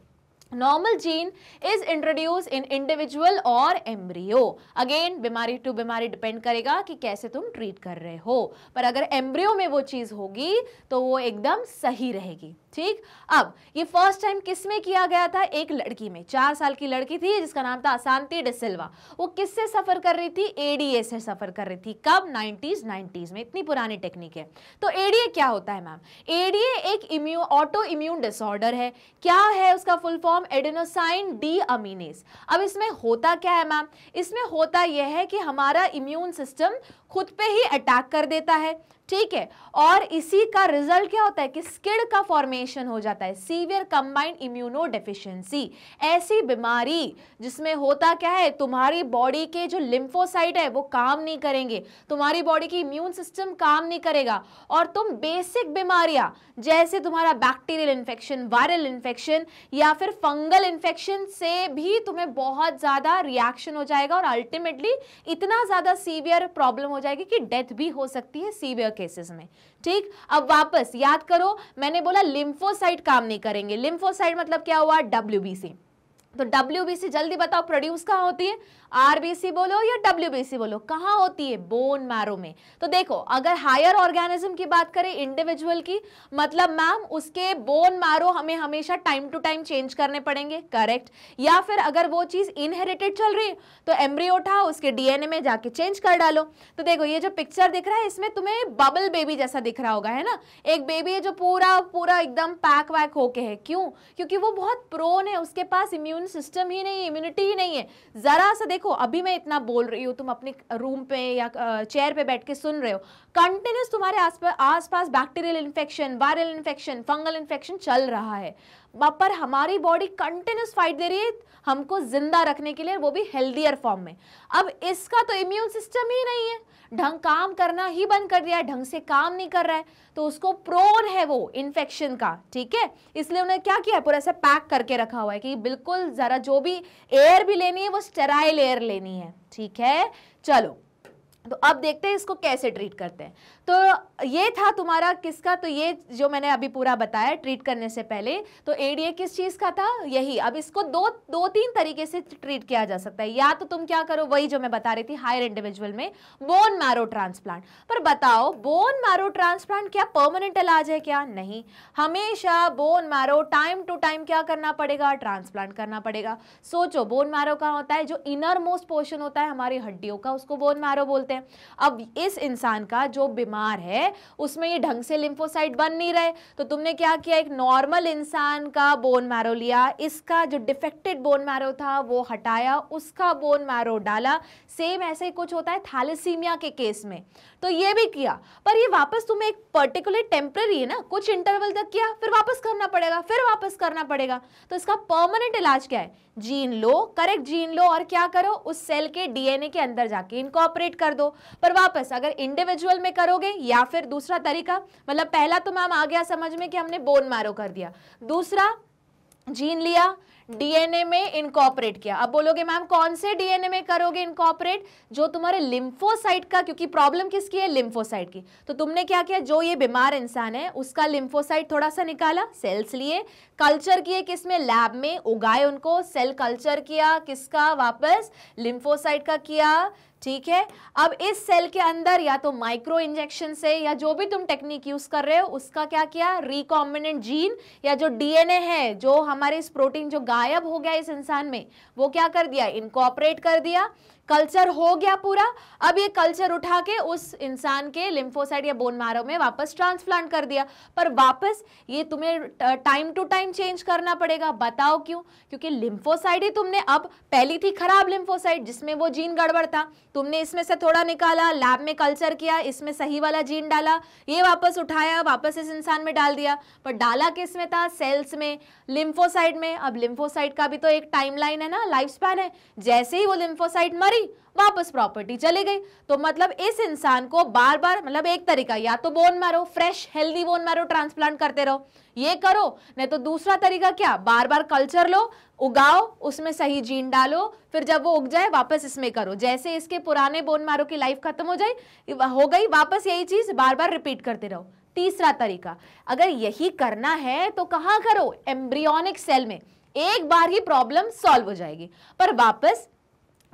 normal gene is introduce in individual और एम्ब्रियो अगेन बीमारी टू बीमारी डिपेंड करेगा कि कैसे तुम ट्रीट कर रहे हो पर अगर एम्ब्रियो में वो चीज़ होगी तो वो एकदम सही रहेगी ठीक अब ये फर्स्ट टाइम किस में किया गया था एक लड़की में चार साल की लड़की थी जिसका नाम था अशांति डिसिल्वा वो किससे सफर कर रही थी एडीए से सफर कर रही थी कब नाइनटीज नाइनटीज में इतनी पुरानी टेक्निक है तो एडीए क्या होता है मैम एडीए एक इम्यून ऑटो इम्यून डिसऑर्डर है क्या है उसका full form adenosine deaminase अब इसमें होता क्या है मैम इसमें होता यह है कि हमारा इम्यून सिस्टम खुद पे ही अटैक कर देता है ठीक है और इसी का रिजल्ट क्या होता है कि स्किड का फॉर्मेशन हो जाता है सीवियर कंबाइंड इम्यूनो डेफिशिएंसी ऐसी बीमारी जिसमें होता क्या है तुम्हारी बॉडी के जो लिम्फोसाइट है वो काम नहीं करेंगे तुम्हारी बॉडी की इम्यून सिस्टम काम नहीं करेगा और तुम बेसिक बीमारियां जैसे तुम्हारा बैक्टीरियल इन्फेक्शन वायरल इन्फेक्शन या फिर फंगल इन्फेक्शन से भी तुम्हें बहुत ज़्यादा रिएक्शन हो जाएगा और अल्टीमेटली इतना ज़्यादा सीवियर प्रॉब्लम हो जाएगी कि डेथ भी हो सकती है सीवियर केसेस में ठीक अब वापस याद करो मैंने बोला लिम्फोसाइट काम नहीं करेंगे लिम्फोसाइट मतलब क्या हुआ डब्ल्यू तो डब्ल्यू जल्दी बताओ प्रोड्यूस कहाँ होती है आरबीसी बोलो या डब्ल्यू बोलो कहाँ होती है बोन मैरो में तो देखो अगर हायर ऑर्गेनिज्म की बात करें इंडिविजुअल की मतलब मैम उसके बोन मैरो हमें हमेशा टाइम टू टाइम चेंज करने पड़ेंगे करेक्ट या फिर अगर वो चीज़ इनहेरिटेड चल रही है तो एम्ब्रियो उसके डीएनए में जाके चेंज कर डालो तो देखो ये जो पिक्चर दिख रहा है इसमें तुम्हें बबल बेबी जैसा दिख रहा होगा है ना एक बेबी है जो पूरा पूरा एकदम पैक वैक होके है क्यों क्योंकि वो बहुत प्रोन है उसके पास इम्यून इम्यून सिस्टम ही नहीं है इम्यूनिटी ही नहीं है ज़रा सा देखो अभी मैं इतना बोल रही हूँ तुम अपने रूम पे या चेयर पे बैठ के सुन रहे हो कंटिन्यूस तुम्हारे आसपास bacterial infection viral infection fungal infection चल रहा है पर हमारी बॉडी कंटिन्यूस फाइट दे रही है हमको जिंदा रखने के लिए वो भी हेल्दियर फॉर्म में अब इसका तो इम्यून सिस्टम ही नहीं है ढंग काम करना ही बंद कर दिया है ढंग से काम नहीं कर रहा है तो उसको प्रोन है वो इन्फेक्शन का ठीक है इसलिए उन्होंने क्या किया है पूरा ऐसा पैक करके रखा हुआ है कि बिल्कुल ज़रा जो भी एयर भी लेनी है वो स्टेराइल एयर लेनी है ठीक है चलो तो अब देखते हैं इसको कैसे ट्रीट करते हैं तो ये था तुम्हारा किसका तो ये जो मैंने अभी पूरा बताया ट्रीट करने से पहले तो एडीए किस चीज़ का था यही अब इसको दो दो तीन तरीके से ट्रीट किया जा सकता है या तो तुम क्या करो वही जो मैं बता रही थी हायर इंडिविजुअल में बोन मैरो ट्रांसप्लांट पर बताओ बोन मैरो ट्रांसप्लांट क्या परमानेंट इलाज है क्या नहीं हमेशा bone marrow time to time क्या करना पड़ेगा ट्रांसप्लांट करना पड़ेगा सोचो बोन मैरो कहाँ होता है जो इनर मोस्ट पोर्शन होता है हमारी हड्डियों का उसको बोन मैरो बोलते हैं अब इस इंसान का जो बीमार बीमार है उसमें ये ढंग से लिम्फोसाइट बन नहीं रहे तो तुमने क्या किया एक नॉर्मल इंसान का बोन मैरो लिया इसका जो डिफेक्टेड बोन मैरो था वो हटाया उसका बोन मैरो डाला सेम ऐसे ही कुछ होता है थैलेसीमिया के केस में तो ये भी किया पर ये वापस तुम्हें एक पर्टिकुलर टेम्प्रेरी है ना कुछ इंटरवल तक किया फिर वापस करना पड़ेगा फिर वापस करना पड़ेगा तो इसका परमानेंट इलाज क्या है जीन लो करेक्ट जीन लो और क्या करो उस सेल के डीएनए के अंदर जाके ऑपरेट कर दो पर वापस अगर इंडिविजुअल में करोगे या फिर दूसरा तरीका मतलब पहला तो मैम आ गया समझ में कि हमने बोन मारो कर दिया दूसरा जीन लिया डीएनए में इनकॉपरेट किया अब बोलोगे मैम कौन से डीएनए में करोगे इनकॉपरेट जो तुम्हारे लिम्फोसाइट का क्योंकि प्रॉब्लम किसकी है लिम्फोसाइट की तो तुमने क्या किया जो ये बीमार इंसान है उसका लिम्फोसाइट थोड़ा सा निकाला सेल्स लिए कल्चर किए किसमें लैब में उगाए उनको सेल कल्चर किया किसका वापस लिम्फोसाइट का किया ठीक है अब इस सेल के अंदर या तो माइक्रो इंजेक्शन से या जो भी तुम टेक्निक यूज कर रहे हो उसका क्या किया रिकॉम्बिनेंट जीन या जो डीएनए है जो हमारे इस प्रोटीन जो गायब हो गया इस इंसान में वो क्या कर दिया इनकॉपरेट कर दिया कल्चर हो गया पूरा अब ये कल्चर उठा के उस इंसान के लिम्फोसाइड या बोन मारो में वापस ट्रांसप्लांट कर दिया पर वापस ये तुम्हें टाइम टू टाइम चेंज करना पड़ेगा बताओ क्यों क्योंकि लिम्फोसाइड ही तुमने अब पहली थी खराब लिम्फोसाइड जिसमें वो जीन गड़बड़ था तुमने इसमें से थोड़ा निकाला लैब में कल्चर किया इसमें सही वाला जीन डाला ये वापस उठाया वापस इस इंसान में डाल दिया पर डाला किस में था सेल्स में लिम्फोसाइड में अब लिम्फोसाइड का भी तो एक टाइम है ना लाइफ स्पैन है जैसे ही वो लिम्फोसाइड मर करी वापस प्रॉपर्टी चली गई तो मतलब इस इंसान को बार बार मतलब एक तरीका या तो bone marrow fresh healthy bone marrow transplant करते रहो ये करो नहीं तो दूसरा तरीका क्या बार बार कल्चर लो उगाओ उसमें सही जीन डालो फिर जब वो उग जाए वापस इसमें करो जैसे इसके पुराने बोन मारो की लाइफ खत्म हो जाए हो गई वापस यही चीज़ बार बार रिपीट करते रहो तीसरा तरीका अगर यही करना है तो कहाँ करो एम्ब्रियोनिक सेल में एक बार ही प्रॉब्लम सॉल्व हो जाएगी पर वापस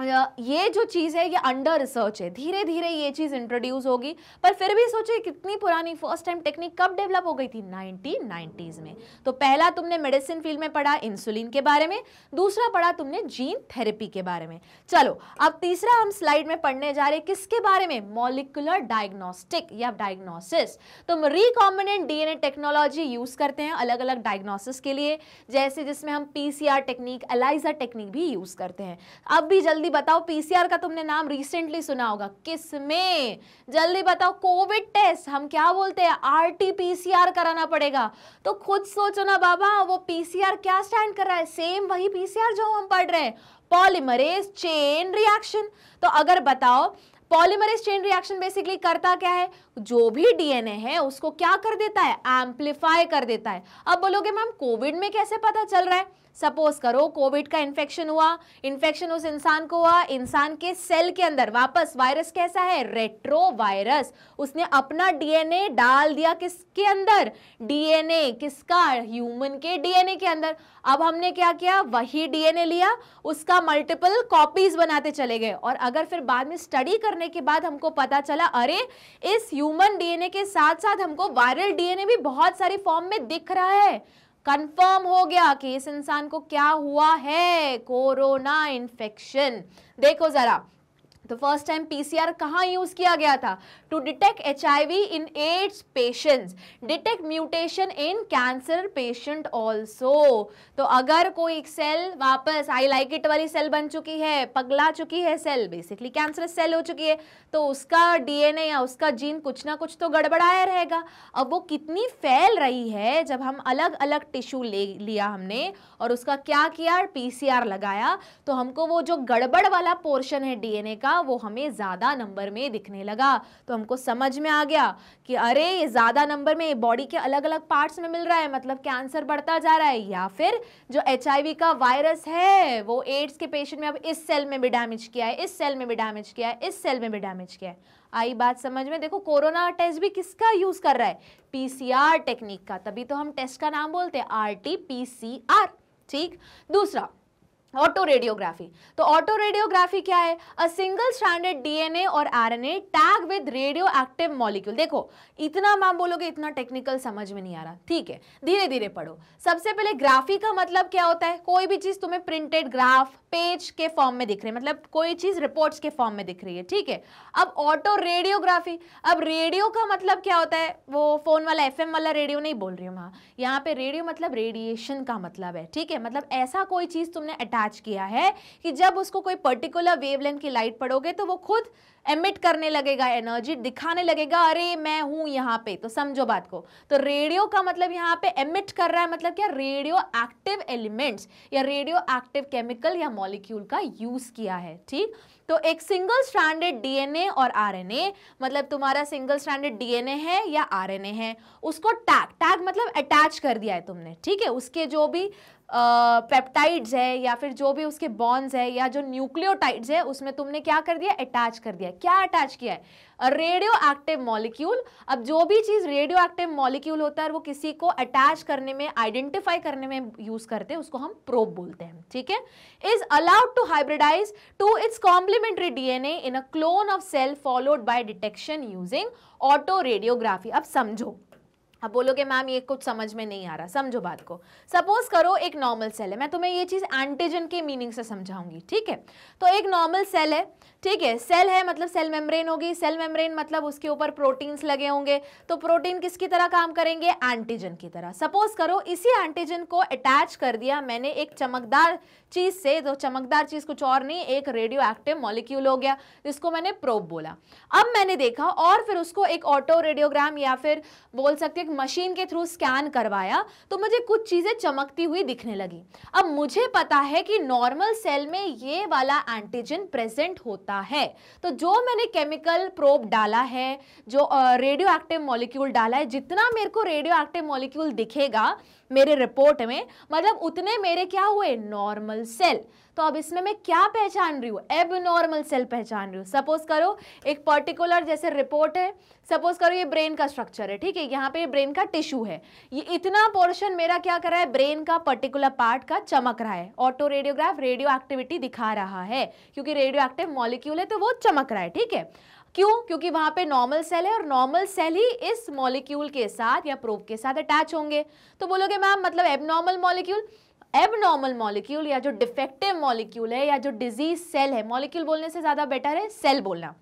ये जो चीज़ है ये अंडर रिसर्च है धीरे धीरे ये चीज़ इंट्रोड्यूस होगी पर फिर भी सोचिए कितनी पुरानी फर्स्ट टाइम टेक्निक कब डेवलप हो गई थी 1990s में तो पहला तुमने मेडिसिन फील्ड में पढ़ा इंसुलिन के बारे में दूसरा पढ़ा तुमने जीन थेरेपी के बारे में चलो अब तीसरा हम स्लाइड में पढ़ने जा रहे किसके बारे में मोलिकुलर डायग्नोस्टिक या डायग्नोसिस तुम रिकॉम्बिनेंट डी टेक्नोलॉजी यूज़ करते हैं अलग अलग डायग्नोसिस के लिए जैसे जिसमें हम पीसीआर टेक्निक एलाइजा टेक्निक भी यूज़ करते हैं अब भी जल्दी जल्दी बताओ पीसीआर का तुमने नाम रिसेंटली सुना होगा किस में जल्दी बताओ कोविड टेस्ट हम क्या बोलते हैं आरटीपीसीआर कराना पड़ेगा तो खुद सोचो ना बाबा वो पीसीआर क्या स्टैंड कर रहा है सेम वही पीसीआर जो हम पढ़ रहे हैं पॉलीमरेज चेन रिएक्शन तो अगर बताओ पॉलीमरेज चेन रिएक्शन बेसिकली करता क्या है जो भी डीएनए है उसको क्या कर देता है एम्पलीफाई कर देता है अब बोलोगे मैम कोविड में कैसे पता चल रहा है सपोज करो कोविड का इन्फेक्शन हुआ इन्फेक्शन उस इंसान को हुआ इंसान के सेल के अंदर वापस वायरस कैसा है रेट्रो वायरस उसने अपना डीएनए डाल दिया किसके अंदर डीएनए किसका ह्यूमन के डीएनए के अंदर अब हमने क्या किया वही डीएनए लिया उसका मल्टीपल कॉपीज बनाते चले गए और अगर फिर बाद में स्टडी करने करने के बाद हमको पता चला अरे इस ह्यूमन डीएनए के साथ साथ हमको वायरल डीएनए भी बहुत सारी फॉर्म में दिख रहा है कंफर्म हो गया कि इस इंसान को क्या हुआ है कोरोना इन्फेक्शन देखो जरा तो फर्स्ट टाइम पीसीआर कहाँ यूज किया गया था to detect H in AIDS patients detect mutation in cancer patient also तो अगर कोई सेल वापस आई लाइक इट वाली सेल बन चुकी है पगला चुकी है सेल बेसिकली कैंसर सेल हो चुकी है तो उसका डीएनए या उसका जीन कुछ ना कुछ तो गड़बड़ाया रहेगा अब वो कितनी फैल रही है जब हम अलग अलग टिश्यू ले लिया हमने और उसका क्या किया पीसीआर लगाया तो हमको वो जो गड़बड़ वाला पोर्शन है डीएनए का वो हमें ज़्यादा नंबर में दिखने लगा तो हमको समझ में आ गया कि अरे ये ज़्यादा नंबर में बॉडी के अलग अलग पार्ट्स में मिल रहा है मतलब कैंसर बढ़ता जा रहा है या फिर जो एच का वायरस है वो एड्स के पेशेंट में अब इस सेल में भी डैमेज किया है इस सेल में भी डैमेज किया है इस सेल में भी डैमेज डैमेज किया है आई बात समझ में देखो कोरोना टेस्ट भी किसका यूज कर रहा है पीसीआर टेक्निक का तभी तो हम टेस्ट का नाम बोलते हैं R T P C R ठीक दूसरा ऑटो रेडियोग्राफी तो ऑटो रेडियोग्राफी क्या है अ सिंगल स्टैंडर्ड डीएनए और RNA tag with radioactive molecule देखो इतना मैम बोलोगे इतना टेक्निकल समझ में नहीं आ रहा ठीक है धीरे धीरे पढ़ो सबसे पहले ग्राफी का मतलब क्या होता है कोई भी चीज़ तुम्हें प्रिंटेड ग्राफ पेज के फॉर्म में दिख रही है मतलब कोई चीज़ रिपोर्ट के फॉर्म में दिख रही है ठीक है अब ऑटो रेडियोग्राफी अब रेडियो का मतलब क्या होता है वो फ़ोन वाला एफ वाला रेडियो नहीं बोल रही हूँ मैं हाँ। यहाँ पे रेडियो मतलब रेडिएशन का मतलब है ठीक है मतलब ऐसा कोई चीज़ तुमने अटैक मैच किया है कि जब उसको कोई पर्टिकुलर वेवलेंथ की लाइट पड़ोगे तो वो खुद एमिट करने लगेगा एनर्जी दिखाने लगेगा अरे मैं हूं यहाँ पे तो समझो बात को तो रेडियो का मतलब यहाँ पे एमिट कर रहा है मतलब क्या रेडियो एक्टिव एलिमेंट्स या रेडियो एक्टिव केमिकल या मॉलिक्यूल का यूज़ किया है ठीक तो एक सिंगल स्ट्रैंडेड डीएनए और आरएनए मतलब तुम्हारा सिंगल स्ट्रैंडेड डीएनए है या आरएनए है उसको टैग टैग मतलब अटैच कर दिया है तुमने ठीक है उसके जो भी पेप्टाइड्स है या फिर जो भी उसके बॉन्ड्स है या जो न्यूक्लियोटाइड्स है उसमें तुमने क्या कर दिया अटैच कर दिया क्या अटैच किया है रेडियो एक्टिव मॉलिक्यूल अब जो भी चीज़ रेडियो एक्टिव मॉलिक्यूल होता है वो किसी को अटैच करने में आइडेंटिफाई करने में यूज़ करते हैं उसको हम प्रोब बोलते हैं ठीक है is allowed to hybridize to its complementary DNA in a clone of cell followed by detection using autoradiography अब समझो अब बोलोगे मैम ये कुछ समझ में नहीं आ रहा समझो बात को सपोज करो एक नॉर्मल सेल है मैं तुम्हें ये चीज़ एंटीजन के मीनिंग से समझाऊंगी ठीक है तो एक नॉर्मल सेल है ठीक है सेल है मतलब सेल मेम्ब्रेन होगी सेल मेम्ब्रेन मतलब उसके ऊपर प्रोटीन्स लगे होंगे तो प्रोटीन किसकी तरह काम करेंगे एंटीजन की तरह सपोज करो इसी एंटीजन को अटैच कर दिया मैंने एक चमकदार चीज़ से तो चमकदार चीज़ कुछ और नहीं एक रेडियो एक्टिव मॉलिक्यूल हो गया जिसको मैंने प्रोब बोला अब मैंने देखा और फिर उसको एक ऑटो रेडियोग्राम या फिर बोल सकते मशीन के थ्रू स्कैन करवाया तो मुझे कुछ चीज़ें चमकती हुई दिखने लगी अब मुझे पता है कि नॉर्मल सेल में ये वाला एंटीजन प्रेजेंट होता है तो जो मैंने केमिकल प्रोब डाला है जो रेडियो एक्टिव मॉलिक्यूल डाला है जितना मेरे को रेडियो एक्टिव मॉलिक्यूल दिखेगा मेरे रिपोर्ट में मतलब उतने मेरे क्या हुए नॉर्मल सेल तो अब इसमें मैं क्या पहचान रही हूँ एब नॉर्मल सेल पहचान रही हूँ सपोज करो एक पर्टिकुलर जैसे रिपोर्ट है सपोज करो ये ब्रेन का स्ट्रक्चर है ठीक है यहाँ पे ब्रेन का टिश्यू है ये इतना पोर्शन मेरा क्या कर रहा है ब्रेन का पर्टिकुलर पार्ट का चमक रहा है ऑटो रेडियोग्राफ रेडियो एक्टिविटी दिखा रहा है क्योंकि रेडियो एक्टिव मॉलिक्यूल है तो वो चमक रहा है ठीक है क्यों क्योंकि वहां पे नॉर्मल सेल है और नॉर्मल सेल ही इस मॉलिक्यूल के साथ या प्रोब के साथ अटैच होंगे तो बोलोगे मैम मतलब एबनॉर्मल मॉलिक्यूल एबनॉर्मल मॉलिक्यूल या जो डिफेक्टिव मॉलिक्यूल है या जो डिजीज सेल है मॉलिक्यूल बोलने से ज़्यादा बेटर है सेल बोलना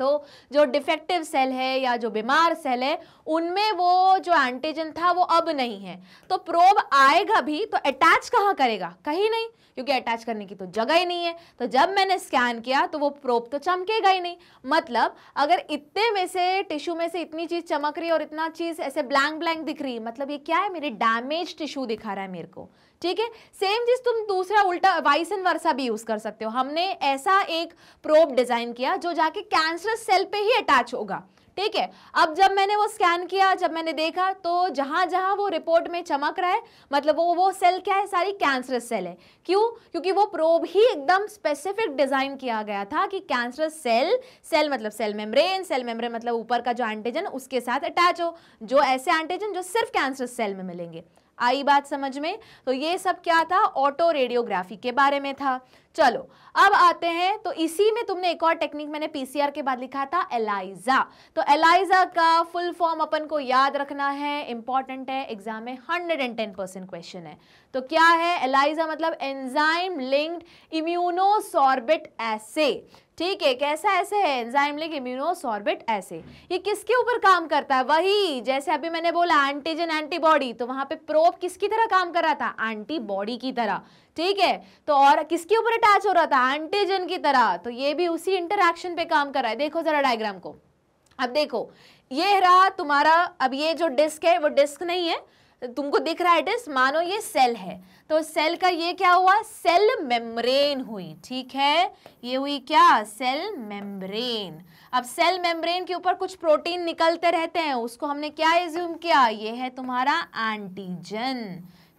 तो जो डिफेक्टिव सेल है या जो बीमार सेल है उनमें वो जो एंटीजन था वो अब नहीं है तो प्रोब आएगा भी तो अटैच कहाँ करेगा कहीं नहीं क्योंकि अटैच करने की तो जगह ही नहीं है तो जब मैंने स्कैन किया तो वो प्रोब तो चमकेगा ही नहीं मतलब अगर इतने में से टिश्यू में से इतनी चीज़ चमक रही है और इतना चीज़ ऐसे ब्लैंक ब्लैंक दिख रही है मतलब ये क्या है मेरे डैमेज टिश्यू दिखा रहा है मेरे को ठीक है सेम चीज तुम दूसरा उल्टा वाइस एंड वर्सा भी यूज कर सकते हो हमने ऐसा एक प्रोब डिजाइन किया जो जाके कैंसर सेल पे ही अटैच होगा ठीक है अब जब मैंने वो स्कैन किया जब मैंने देखा तो जहां जहां वो रिपोर्ट में चमक रहा है मतलब वो वो सेल क्या है सारी कैंसरस सेल है क्यों क्योंकि वो प्रोब ही एकदम स्पेसिफिक डिज़ाइन किया गया था कि कैंसरस सेल सेल मतलब सेल मेम्ब्रेन सेल मेम्ब्रेन मतलब ऊपर का जो एंटीजन उसके साथ अटैच हो जो ऐसे एंटीजन जो सिर्फ कैंसरस सेल में मिलेंगे आई बात समझ में तो ये सब क्या था ऑटो रेडियोग्राफी के बारे में था चलो अब आते हैं तो इसी में तुमने एक और टेक्निक मैंने पीसीआर के बाद लिखा था एलाइजा तो एलाइजा का फुल फॉर्म अपन को याद रखना है इंपॉर्टेंट है एग्जाम में टेन परसेंट क्वेश्चन है तो क्या है एलाइजा मतलब एंजाइम लिंक्ड इम्यूनोसॉर्बिट एसे ठीक है कैसा ऐसे है एंजाइम लिंक इम्यूनोसॉर्बिट ऐसे ये किसके ऊपर काम करता है वही जैसे अभी मैंने बोला एंटीजन एंटीबॉडी तो वहां पर प्रोब किसकी तरह काम कर रहा था एंटीबॉडी की तरह ठीक है तो और किसके ऊपर अटैच हो रहा था एंटीजन की तरह तो ये भी उसी इंटरक्शन पे काम कर रहा है देखो जरा डायग्राम को अब देखो ये रहा तुम्हारा अब ये जो डिस्क है वो डिस्क नहीं है तुमको दिख रहा है डिस्क मानो ये सेल है तो सेल का ये क्या हुआ सेल मेम्ब्रेन हुई ठीक है ये हुई क्या सेल मेम्ब्रेन अब सेल मेम्ब्रेन के ऊपर कुछ प्रोटीन निकलते रहते हैं उसको हमने क्या एज्यूम किया ये है तुम्हारा एंटीजन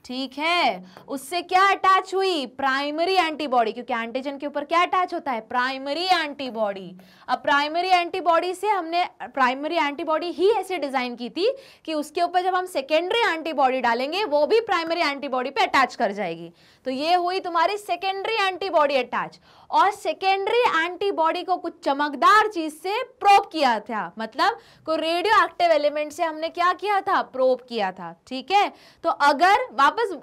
ठीक है उससे क्या अटैच हुई प्राइमरी एंटीबॉडी क्योंकि एंटीजन के ऊपर क्या अटैच होता है प्राइमरी एंटीबॉडी अब प्राइमरी एंटीबॉडी से हमने प्राइमरी एंटीबॉडी ही ऐसे डिजाइन की थी कि उसके ऊपर जब हम सेकेंडरी एंटीबॉडी डालेंगे वो भी प्राइमरी एंटीबॉडी पे अटैच कर जाएगी तो ये हुई तुम्हारी सेकेंडरी एंटीबॉडी अटैच और सेकेंडरी एंटीबॉडी को कुछ चमकदार चीज से प्रोप किया था मतलब को रेडियो एक्टिव एलिमेंट से हमने क्या किया था प्रोप किया था ठीक है तो अगर वापस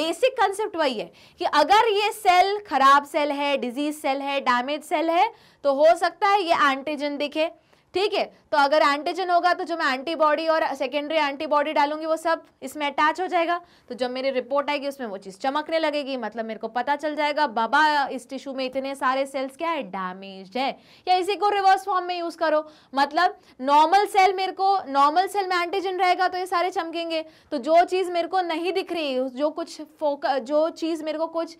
बेसिक कंसेप्ट वही है कि अगर ये सेल खराब सेल है डिजीज सेल है डैमेज सेल है तो हो सकता है ये एंटीजन दिखे ठीक है तो अगर एंटीजन होगा तो जो मैं एंटीबॉडी और सेकेंडरी एंटीबॉडी डालूंगी वो सब इसमें अटैच हो जाएगा तो जब मेरी रिपोर्ट आएगी उसमें वो चीज़ चमकने लगेगी मतलब मेरे को पता चल जाएगा बाबा इस टिश्यू में इतने सारे सेल्स क्या है डैमेज है या इसी को रिवर्स फॉर्म में यूज़ करो मतलब नॉर्मल सेल मेरे को नॉर्मल सेल में एंटीजन रहेगा तो ये सारे चमकेंगे तो जो चीज़ मेरे को नहीं दिख रही जो कुछ फोक जो चीज़ मेरे को कुछ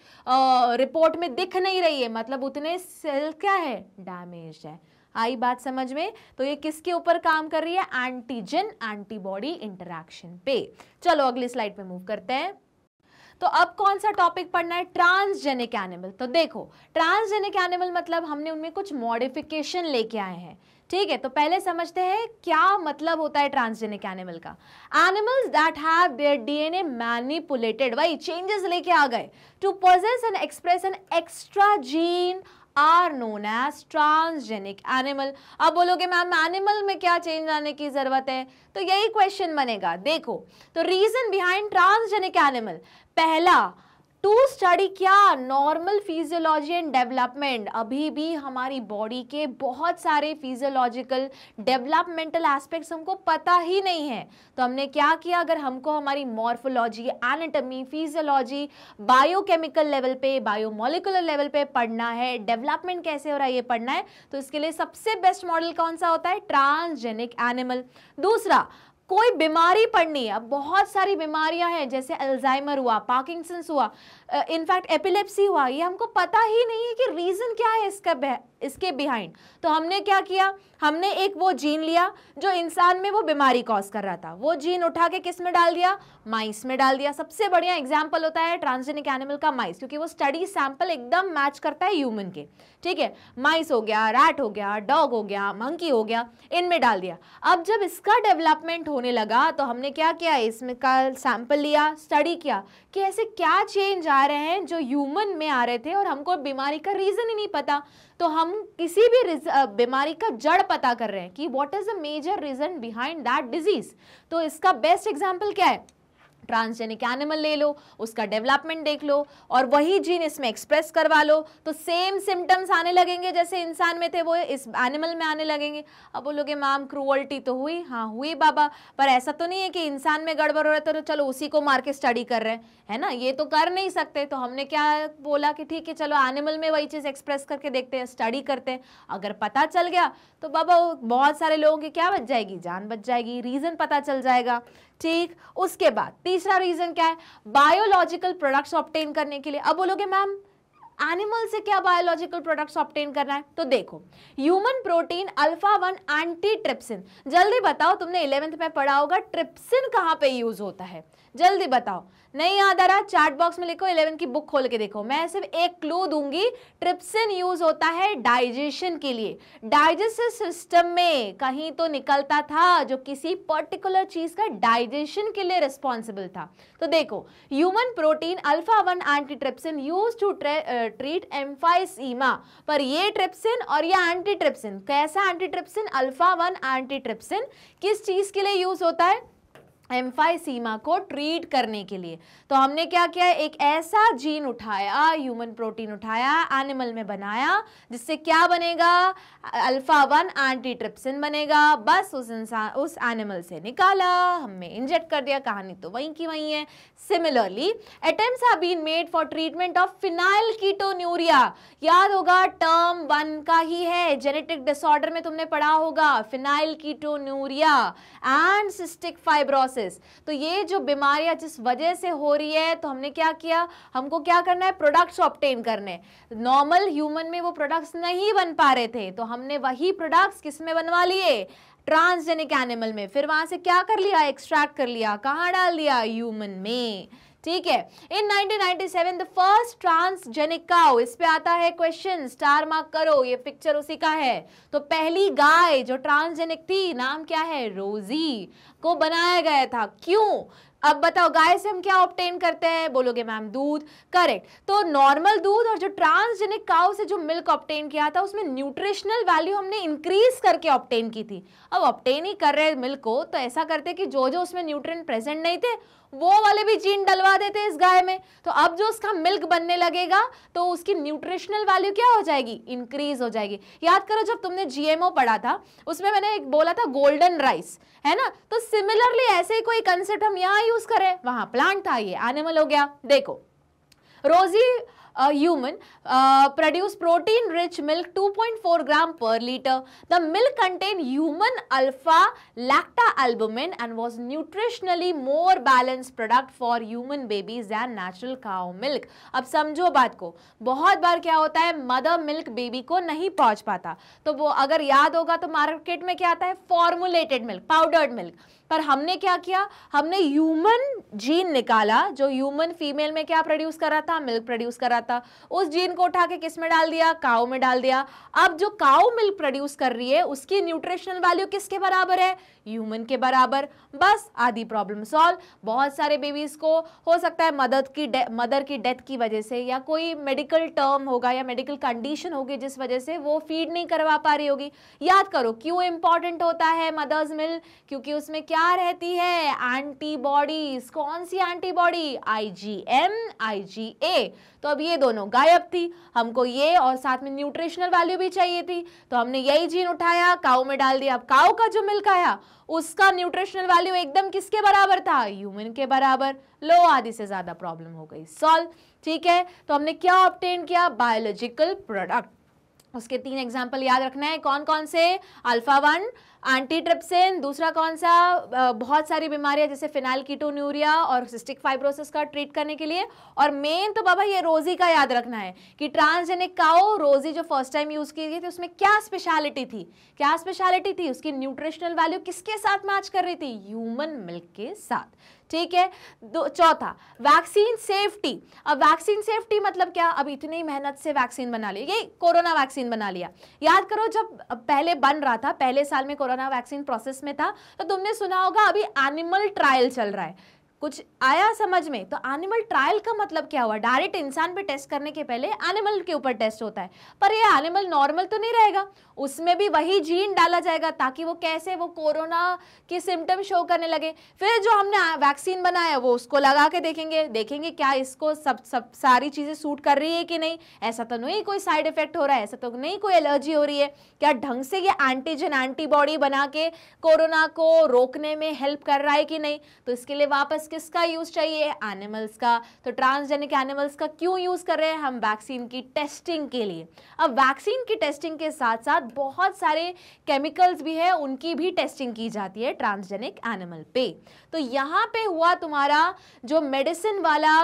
रिपोर्ट में दिख नहीं रही है मतलब उतने सेल क्या है डैमेज है आई बात समझ में तो ये किसके ऊपर काम कर रही है एंटीजन एंटीबॉडी इंटरेक्शन पे चलो अगली स्लाइड पे मूव करते हैं तो अब कौन सा टॉपिक पढ़ना है ट्रांसजेनिक एनिमल तो देखो ट्रांसजेनिक एनिमल मतलब हमने उनमें कुछ मॉडिफिकेशन लेके आए हैं ठीक है तो पहले समझते हैं क्या मतलब होता है ट्रांसजेनिक एनिमल का animals that have their DNA manipulated भाई चेंजेस लेके आ गए to possess and express an extra gene are known as transgenic animal अब बोलोगे मैम एनिमल में क्या चेंज आने की ज़रूरत है तो यही क्वेश्चन बनेगा देखो तो रीज़न बिहाइंड ट्रांसजेनिक एनिमल पहला टू स्टडी क्या नॉर्मल फिजियोलॉजी एंड डेवलपमेंट अभी भी हमारी बॉडी के बहुत सारे फिजियोलॉजिकल डेवलपमेंटल एस्पेक्ट्स हमको पता ही नहीं है तो हमने क्या किया अगर हमको हमारी morphology anatomy physiology biochemical level पे बायोमोलिकुलर लेवल पे पढ़ना है डेवलपमेंट कैसे हो रहा है ये पढ़ना है तो इसके लिए सबसे बेस्ट मॉडल कौन सा होता है ट्रांसजेनिक एनिमल दूसरा कोई बीमारी पड़नी है अब बहुत सारी बीमारियां हैं जैसे अल्जाइमर हुआ पार्किंसंस हुआ इनफैक्ट एपिलेप्सी हुआ ये हमको पता ही नहीं है कि रीज़न क्या है इसका इसके बिहाइंड तो हमने क्या किया हमने एक वो जीन लिया जो इंसान में वो बीमारी कॉज कर रहा था वो जीन उठा के किस में डाल दिया माइस में डाल दिया सबसे बढ़िया एग्जाम्पल होता है ट्रांसजेनिक एनिमल का माइस क्योंकि वो स्टडी सैंपल एकदम मैच करता है ह्यूमन के ठीक है माइस हो गया रैट हो गया डॉग हो गया मंकी हो गया इनमें डाल दिया अब जब इसका डेवलपमेंट होने लगा तो हमने क्या किया इसमें का सैंपल लिया स्टडी किया कि ऐसे क्या चेंज आ रहे हैं जो ह्यूमन में आ रहे थे और हमको बीमारी का रीज़न ही नहीं पता तो हम किसी भी बीमारी का जड़ पता कर रहे हैं कि what is the major reason behind that disease तो इसका बेस्ट एग्जाम्पल क्या है ट्रांसजेनिक एनिमल ले लो उसका डेवलपमेंट देख लो और वही जीन इसमें एक्सप्रेस करवा लो तो सेम सिम्टम्स आने लगेंगे जैसे इंसान में थे वो इस एनिमल में आने लगेंगे अब बोलोगे मैम क्रूअल्टी तो हुई हाँ हुई बाबा पर ऐसा तो नहीं है कि इंसान में गड़बड़ हो रहा है तो, तो चलो उसी को मार के स्टडी कर रहे हैं है ना ये तो कर नहीं सकते तो हमने क्या बोला कि ठीक है चलो एनिमल में वही चीज़ एक्सप्रेस करके देखते हैं स्टडी करते हैं अगर पता चल गया तो बाबा बहुत सारे लोगों की क्या बच जाएगी जान बच जाएगी रीज़न पता चल जाएगा ठीक उसके बाद तीसरा रीजन क्या है बायोलॉजिकल प्रोडक्ट्स ऑप्टेन करने के लिए अब बोलोगे मैम एनिमल से क्या बायोलॉजिकल प्रोडक्ट्स ऑप्टेन करना है तो देखो human protein alpha one antitrypsin जल्दी बताओ तुमने इलेवेंथ में पढ़ा होगा ट्रिप्सिन कहाँ पे यूज होता है जल्दी बताओ नहीं याद आ रहा चार्ट बॉक्स में लिखो इलेवन की बुक खोल के देखो मैं सिर्फ एक क्लू दूंगी ट्रिप्सिन यूज होता है डाइजेशन के लिए डाइजेस्टिव सिस्टम में कहीं तो निकलता था जो किसी पर्टिकुलर चीज का डाइजेशन के लिए रिस्पॉन्सिबल था तो देखो human protein alpha one antitrypsin use to treat emphysema पर ये ट्रिप्सिन और ये एंटी ट्रिप्सिन कैसा antitrypsin alpha one antitrypsin किस चीज के लिए यूज होता है एम्फाइसीमा को ट्रीट करने के लिए तो हमने क्या किया एक ऐसा जीन उठाया ह्यूमन प्रोटीन उठाया एनिमल में बनाया जिससे क्या बनेगा अल्फा वन एंटी ट्रिप्सिन बनेगा बस उस इंसान उस एनिमल से निकाला हमने इंजेक्ट कर दिया कहानी तो वहीं की वहीं है Similarly, attempts have been made for treatment of phenylketonuria. याद होगा term वन का ही है genetic disorder में तुमने पढ़ा होगा फिनाइलकीटोन्यूरिया and cystic fibrosis. तो ये जो बीमारियां जिस वजह से हो रही है तो हमने क्या किया हमको क्या करना है products obtain करने Normal human में वो products नहीं बन पा रहे थे तो हमने वही products किस में बनवा लिए ट्रांसजेनिक एनिमल में फिर वहां से क्या कर लिया एक्सट्रैक्ट कर लिया कहाँ डाल दिया ह्यूमन में ठीक है in 1997 the first transgenic cow इस पे आता है क्वेश्चन स्टार मार्क करो ये पिक्चर उसी का है तो पहली गाय जो ट्रांसजेनिक थी नाम क्या है रोजी को बनाया गया था क्यों अब बताओ गाय से हम क्या ऑप्टेन करते हैं बोलोगे मैम दूध करेक्ट तो नॉर्मल दूध और जो ट्रांसजेनिक काउ से जो मिल्क ऑप्टेन किया था उसमें न्यूट्रिशनल वैल्यू हमने इंक्रीज करके ऑप्टेन की थी अब ऑप्टेन ही कर रहे हैं मिल्क को तो ऐसा करते कि जो जो उसमें न्यूट्रिएंट प्रेजेंट नहीं थे वो वाले भी जीन डलवा देते इस गाय में तो अब जो उसका मिल्क बनने लगेगा तो उसकी न्यूट्रिशनल वैल्यू क्या हो जाएगी इंक्रीज हो जाएगी याद करो जब तुमने जीएमओ पढ़ा था उसमें मैंने एक बोला था गोल्डन राइस है ना तो सिमिलरली ऐसे ही कोई कंसेप्ट हम यहाँ यूज करें वहां प्लांट था ये एनिमल हो गया देखो रोजी a human uh, produce protein rich milk 2.4 gram per liter. The milk contain human alpha lacta albumin and was nutritionally more balanced product for human babies than natural cow milk. ab samjho baat ko bahut bar kya hota hai mother milk baby ko nahi pahunch pata to wo agar yaad hoga to market mein kya aata hai formulated milk powdered milk पर हमने क्या किया हमने human gene निकाला जो human female में क्या produce कर रहा था मिल्क प्रोड्यूस कर रहा था उस जीन को उठा के किस में डाल दिया काउ में डाल दिया अब जो काउ मिल्क प्रोड्यूस कर रही है उसकी न्यूट्रिशनल वैल्यू किसके बराबर है ह्यूमन के बराबर बस आदि प्रॉब्लम सॉल्व बहुत सारे बेबीज़ को हो सकता है मदद की मदर की डेथ की वजह से या कोई मेडिकल टर्म होगा या मेडिकल कंडीशन होगी जिस वजह से वो फीड नहीं करवा पा रही होगी याद करो क्यों इंपॉर्टेंट होता है मदर्स मिल्क क्योंकि उसमें क्या रहती है एंटीबॉडीज कौन सी एंटीबॉडी आईजीएम आईजीए तो अब ये दोनों गायब थी हमको ये और साथ में न्यूट्रिशनल वैल्यू भी चाहिए थी तो हमने यही जीन उठाया काऊ में डाल दिया अब काऊ का जो मिल्क आया उसका न्यूट्रिशनल वैल्यू एकदम किसके बराबर था ह्यूमन के बराबर लो आदि से ज़्यादा प्रॉब्लम हो गई सॉल्व ठीक है तो हमने क्या ऑप्टेन किया बायोलॉजिकल प्रोडक्ट उसके तीन एग्जाम्पल याद रखना है कौन कौन से अल्फा वन एंटीट्रिप्सिन दूसरा कौन सा बहुत सारी बीमारियां जैसे फिनाइल कीटोन्यूरिया और सिस्टिक फाइब्रोसिस का ट्रीट करने के लिए और मेन तो बाबा ये रोजी का याद रखना है कि ट्रांसजेनिक काओ रोजी जो फर्स्ट टाइम यूज़ की गई थी उसमें क्या स्पेशलिटी थी क्या स्पेशलिटी थी उसकी न्यूट्रिशनल वैल्यू किसके साथ मैच कर रही थी ह्यूमन मिल्क के साथ ठीक है दो चौथा वैक्सीन सेफ्टी अब वैक्सीन सेफ्टी मतलब क्या अब इतनी मेहनत से वैक्सीन बना ली ये कोरोना वैक्सीन बना लिया याद करो जब पहले बन रहा था पहले साल में कोरोना वैक्सीन प्रोसेस में था तो तुमने सुना होगा अभी एनिमल ट्रायल चल रहा है कुछ आया समझ में तो एनिमल ट्रायल का मतलब क्या हुआ डायरेक्ट इंसान पे टेस्ट करने के पहले एनिमल के ऊपर टेस्ट होता है पर ये एनिमल नॉर्मल तो नहीं रहेगा उसमें भी वही जीन डाला जाएगा ताकि वो कैसे वो कोरोना के सिम्टम शो करने लगे फिर जो हमने वैक्सीन बनाया वो उसको लगा के देखेंगे देखेंगे क्या इसको सब सब सारी चीज़ें सूट कर रही है कि नहीं ऐसा तो नहीं कोई साइड इफेक्ट हो रहा है ऐसा तो नहीं कोई एलर्जी हो रही है क्या ढंग से ये एंटीजन एंटीबॉडी बना के कोरोना को रोकने में हेल्प कर रहा है कि नहीं तो इसके लिए वापस किसका यूज़ चाहिए एनिमल्स का तो ट्रांसजेनिक एनिमल्स का क्यों यूज़ कर रहे हैं हम वैक्सीन की टेस्टिंग के लिए अब वैक्सीन की टेस्टिंग के साथ साथ बहुत सारे केमिकल्स भी है उनकी भी टेस्टिंग की जाती है ट्रांसजेनिक एनिमल पे तो यहाँ पे हुआ तुम्हारा जो मेडिसिन वाला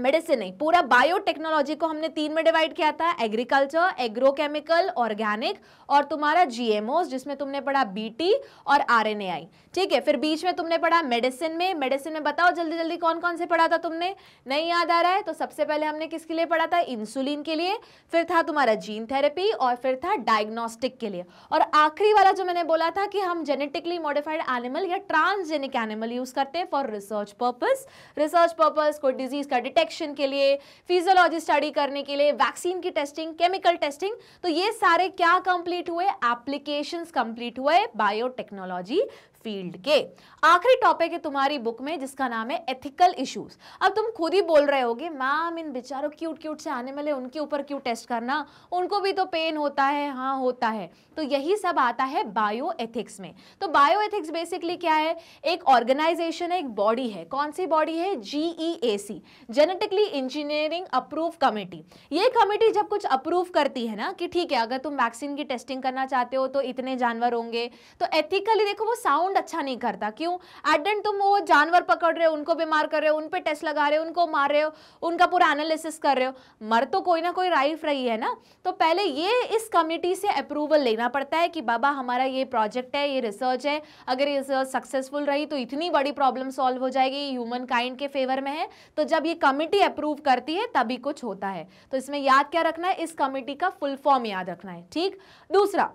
मेडिसिन नहीं पूरा बायोटेक्नोलॉजी को हमने तीन में डिवाइड किया था एग्रीकल्चर एग्रोकेमिकल ऑर्गेनिक और तुम्हारा जीएमओ जिसमें तुमने पढ़ा बीटी और आरएनएआई ठीक है फिर बीच में तुमने पढ़ा मेडिसिन में मेडिसिन में बताओ जल्दी जल्दी कौन कौन से पढ़ा था तुमने नहीं याद आ रहा है तो सबसे पहले हमने किसके लिए पढ़ा था इंसुलिन के लिए फिर था तुम्हारा जीन थेरेपी और फिर था डायग्नोस्टिक के लिए और आखिरी वाला जो मैंने बोला था कि हम जेनेटिकली मॉडिफाइड एनिमल या ट्रांसजेनिक एनिमल यूज करते हैं for research purpose research purpose कोई डिजीज का डिटेक्ट डिटेक्शन के लिए फिजियोलॉजी स्टडी करने के लिए वैक्सीन की टेस्टिंग केमिकल टेस्टिंग तो ये सारे क्या कंप्लीट हुए एप्लीकेशंस कंप्लीट हुए बायोटेक्नोलॉजी फील्ड के आखिरी टॉपिक है तुम्हारी बुक में जिसका नाम है एथिकल इश्यूज अब तुम खुद ही बोल रहे होगे मैम इन बेचारों क्यूट क्यूट से आने वाले उनके ऊपर क्यों टेस्ट करना उनको भी तो पेन होता है हाँ होता है तो यही सब आता है बायो एथिक्स में तो बायो एथिक्स बेसिकली क्या है एक ऑर्गेनाइजेशन है एक बॉडी है कौन सी बॉडी है GEAC genetically engineering approve committee ये कमेटी जब कुछ अप्रूव करती है ना कि ठीक है अगर तुम वैक्सीन की टेस्टिंग करना चाहते हो तो इतने जानवर होंगे तो एथिकली देखो वो साउंड साउंड अच्छा नहीं करता क्यों एडेंट तुम वो जानवर पकड़ रहे हो उनको बीमार कर रहे हो उन पर टेस्ट लगा रहे हो उनको मार रहे हो उनका पूरा एनालिसिस कर रहे हो मर तो कोई ना कोई राइफ रही है ना तो पहले ये इस कमिटी से अप्रूवल लेना पड़ता है कि बाबा हमारा ये प्रोजेक्ट है ये रिसर्च है अगर ये रिसर्च सक्सेसफुल रही तो इतनी बड़ी प्रॉब्लम सॉल्व हो जाएगी ह्यूमन काइंड के फेवर में है तो जब ये कमिटी अप्रूव करती है तभी कुछ होता है तो इसमें याद क्या रखना है इस कमिटी का फुल फॉर्म याद रखना है ठीक दूसरा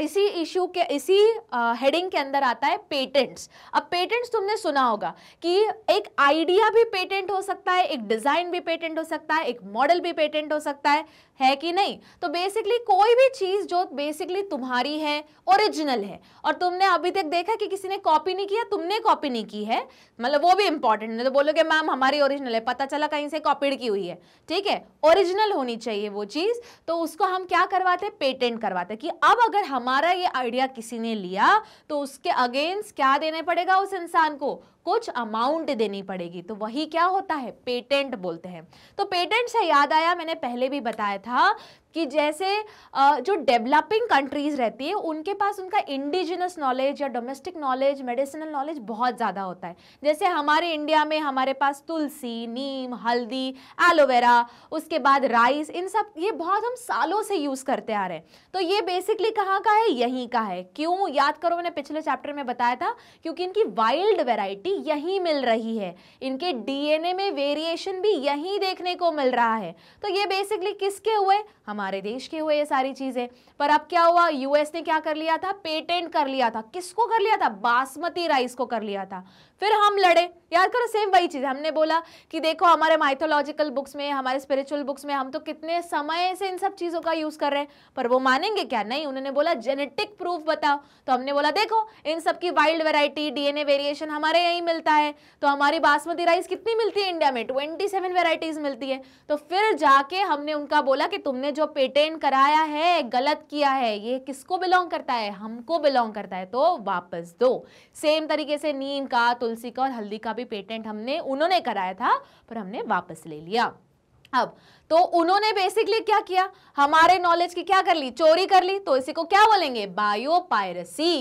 इसी इशू के इसी हेडिंग के अंदर आता है पेटेंट्स अब पेटेंट्स तुमने सुना होगा कि एक आइडिया भी पेटेंट हो सकता है एक डिज़ाइन भी पेटेंट हो सकता है एक मॉडल भी पेटेंट हो सकता है है कि नहीं तो बेसिकली कोई भी चीज़ जो बेसिकली तुम्हारी है ओरिजिनल है और तुमने अभी तक देखा कि किसी ने कॉपी नहीं किया तुमने कॉपी नहीं की है मतलब वो भी इंपॉर्टेंट है तो बोलोगे मैम हमारी ओरिजिनल है पता चला कहीं से कॉपीड की हुई है ठीक है ओरिजिनल होनी चाहिए वो चीज़ तो उसको हम क्या करवाते पेटेंट करवाते कि अब अगर हमारा ये आइडिया किसी ने लिया तो उसके अगेंस्ट क्या देने पड़ेगा उस इंसान को कुछ अमाउंट देनी पड़ेगी तो वही क्या होता है पेटेंट बोलते हैं तो पेटेंट से याद आया मैंने पहले भी बताया था कि जैसे जो डेवलपिंग कंट्रीज़ रहती है उनके पास उनका इंडिजिनस नॉलेज या डोमेस्टिक नॉलेज मेडिसिनल नॉलेज बहुत ज़्यादा होता है जैसे हमारे इंडिया में हमारे पास तुलसी नीम हल्दी एलोवेरा उसके बाद राइस इन सब ये बहुत हम सालों से यूज़ करते आ रहे हैं तो ये बेसिकली कहाँ का है यहीं का है क्यों याद करो मैंने पिछले चैप्टर में बताया था क्योंकि इनकी वाइल्ड वेराइटी यहीं मिल रही है इनके डी में वेरिएशन भी यहीं देखने को मिल रहा है तो ये बेसिकली किसके हुए हम हमारे देश के हुए ये सारी चीज़ें पर अब क्या हुआ यूएस ने क्या कर लिया था पेटेंट कर लिया था किसको कर लिया था बासमती राइस को कर लिया था फिर हम लड़े याद करो सेम वही चीज़ हमने बोला कि देखो हमारे माइथोलॉजिकल बुक्स में हमारे स्पिरिचुअल बुक्स में हम तो कितने समय से इन सब चीज़ों का यूज़ कर रहे हैं पर वो मानेंगे क्या नहीं उन्होंने बोला जेनेटिक प्रूफ बताओ तो हमने बोला देखो इन सब की वाइल्ड वेराइटी डीएनए वेरिएशन हमारे यहीं मिलता है तो हमारी बासमती राइस कितनी मिलती है इंडिया में ट्वेंटी सेवन वेराइटीज़ मिलती है तो फिर जाके हमने उनका बोला कि तुमने जो पेटेंट कराया है गलत किया है ये किसको बिलोंग करता है हमको बिलोंग करता है तो वापस दो सेम तरीके से नीम का तो तुलसी का और हल्दी का भी पेटेंट हमने उन्होंने कराया था पर हमने वापस ले लिया अब तो उन्होंने बेसिकली क्या किया हमारे नॉलेज की क्या कर ली चोरी कर ली तो इसी को क्या बोलेंगे बायोपायरेसी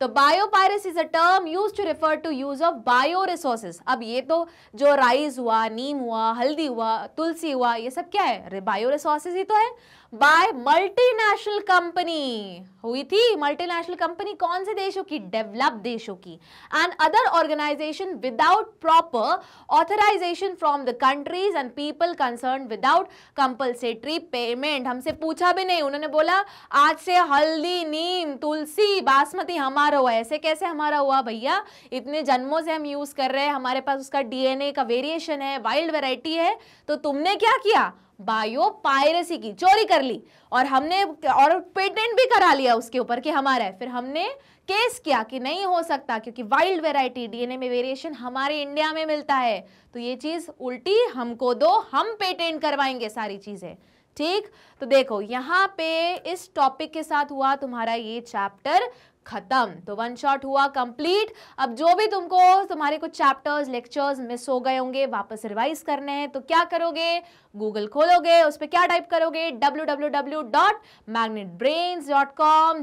तो biopiracy is a term use to refer to use of bio resources अब ये तो जो राइस हुआ नीम हुआ हल्दी हुआ तुलसी हुआ ये सब क्या है बायो रिसोर्सेज ही तो है बाय मल्टीनेशनल कंपनी हुई थी मल्टीनेशनल कंपनी कौन से देशों की डेवलप देशों की and other organisation without proper authorisation from the countries and people concern without compulsory payment हमसे पूछा भी नहीं उन्होंने बोला आज से हल्दी नीम तुलसी बासमती हमारा हुआ ऐसे कैसे हमारा हुआ भैया इतने जन्मों से हम यूज़ कर रहे हैं हमारे पास उसका डीएनए का वेरिएशन है वाइल्ड वेराइटी है तो तुमने क्या किया बायो पायरेसी की चोरी कर ली और हमने और पेटेंट भी करा लिया उसके ऊपर कि हमारा है फिर हमने केस किया कि नहीं हो सकता क्योंकि वाइल्ड वेराइटी डीएनए में वेरिएशन हमारे इंडिया में मिलता है तो ये चीज़ उल्टी हमको दो हम पेटेंट करवाएंगे सारी चीज़ें ठीक तो देखो यहाँ पे इस टॉपिक के साथ हुआ तुम्हारा ये चैप्टर खत्म तो वन शॉट हुआ कंप्लीट अब जो भी तुमको तुम्हारे कुछ चैप्टर्स लेक्चर्स मिस हो गए होंगे वापस रिवाइज करने हैं तो क्या करोगे गूगल खोलोगे उस पर क्या टाइप करोगे डब्ल्यू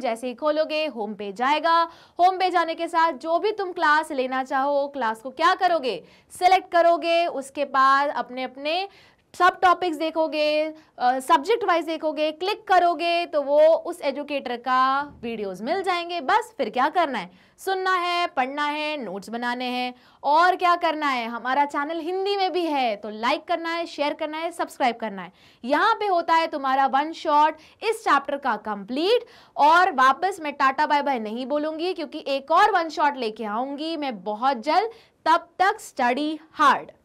जैसे ही खोलोगे होम पेज आएगा होम पेज आने के साथ जो भी तुम क्लास लेना चाहो क्लास को क्या करोगे सेलेक्ट करोगे उसके बाद अपने अपने सब टॉपिक्स देखोगे सब्जेक्ट वाइज देखोगे क्लिक करोगे तो वो उस एजुकेटर का वीडियोस मिल जाएंगे बस फिर क्या करना है सुनना है पढ़ना है नोट्स बनाने हैं और क्या करना है हमारा चैनल हिंदी में भी है तो लाइक करना है शेयर करना है सब्सक्राइब करना है यहाँ पे होता है तुम्हारा वन शॉट इस चैप्टर का कंप्लीट और वापस मैं टाटा बाय बाय नहीं बोलूँगी क्योंकि एक और वन शॉट लेके आऊँगी मैं बहुत जल्द तब तक स्टडी हार्ड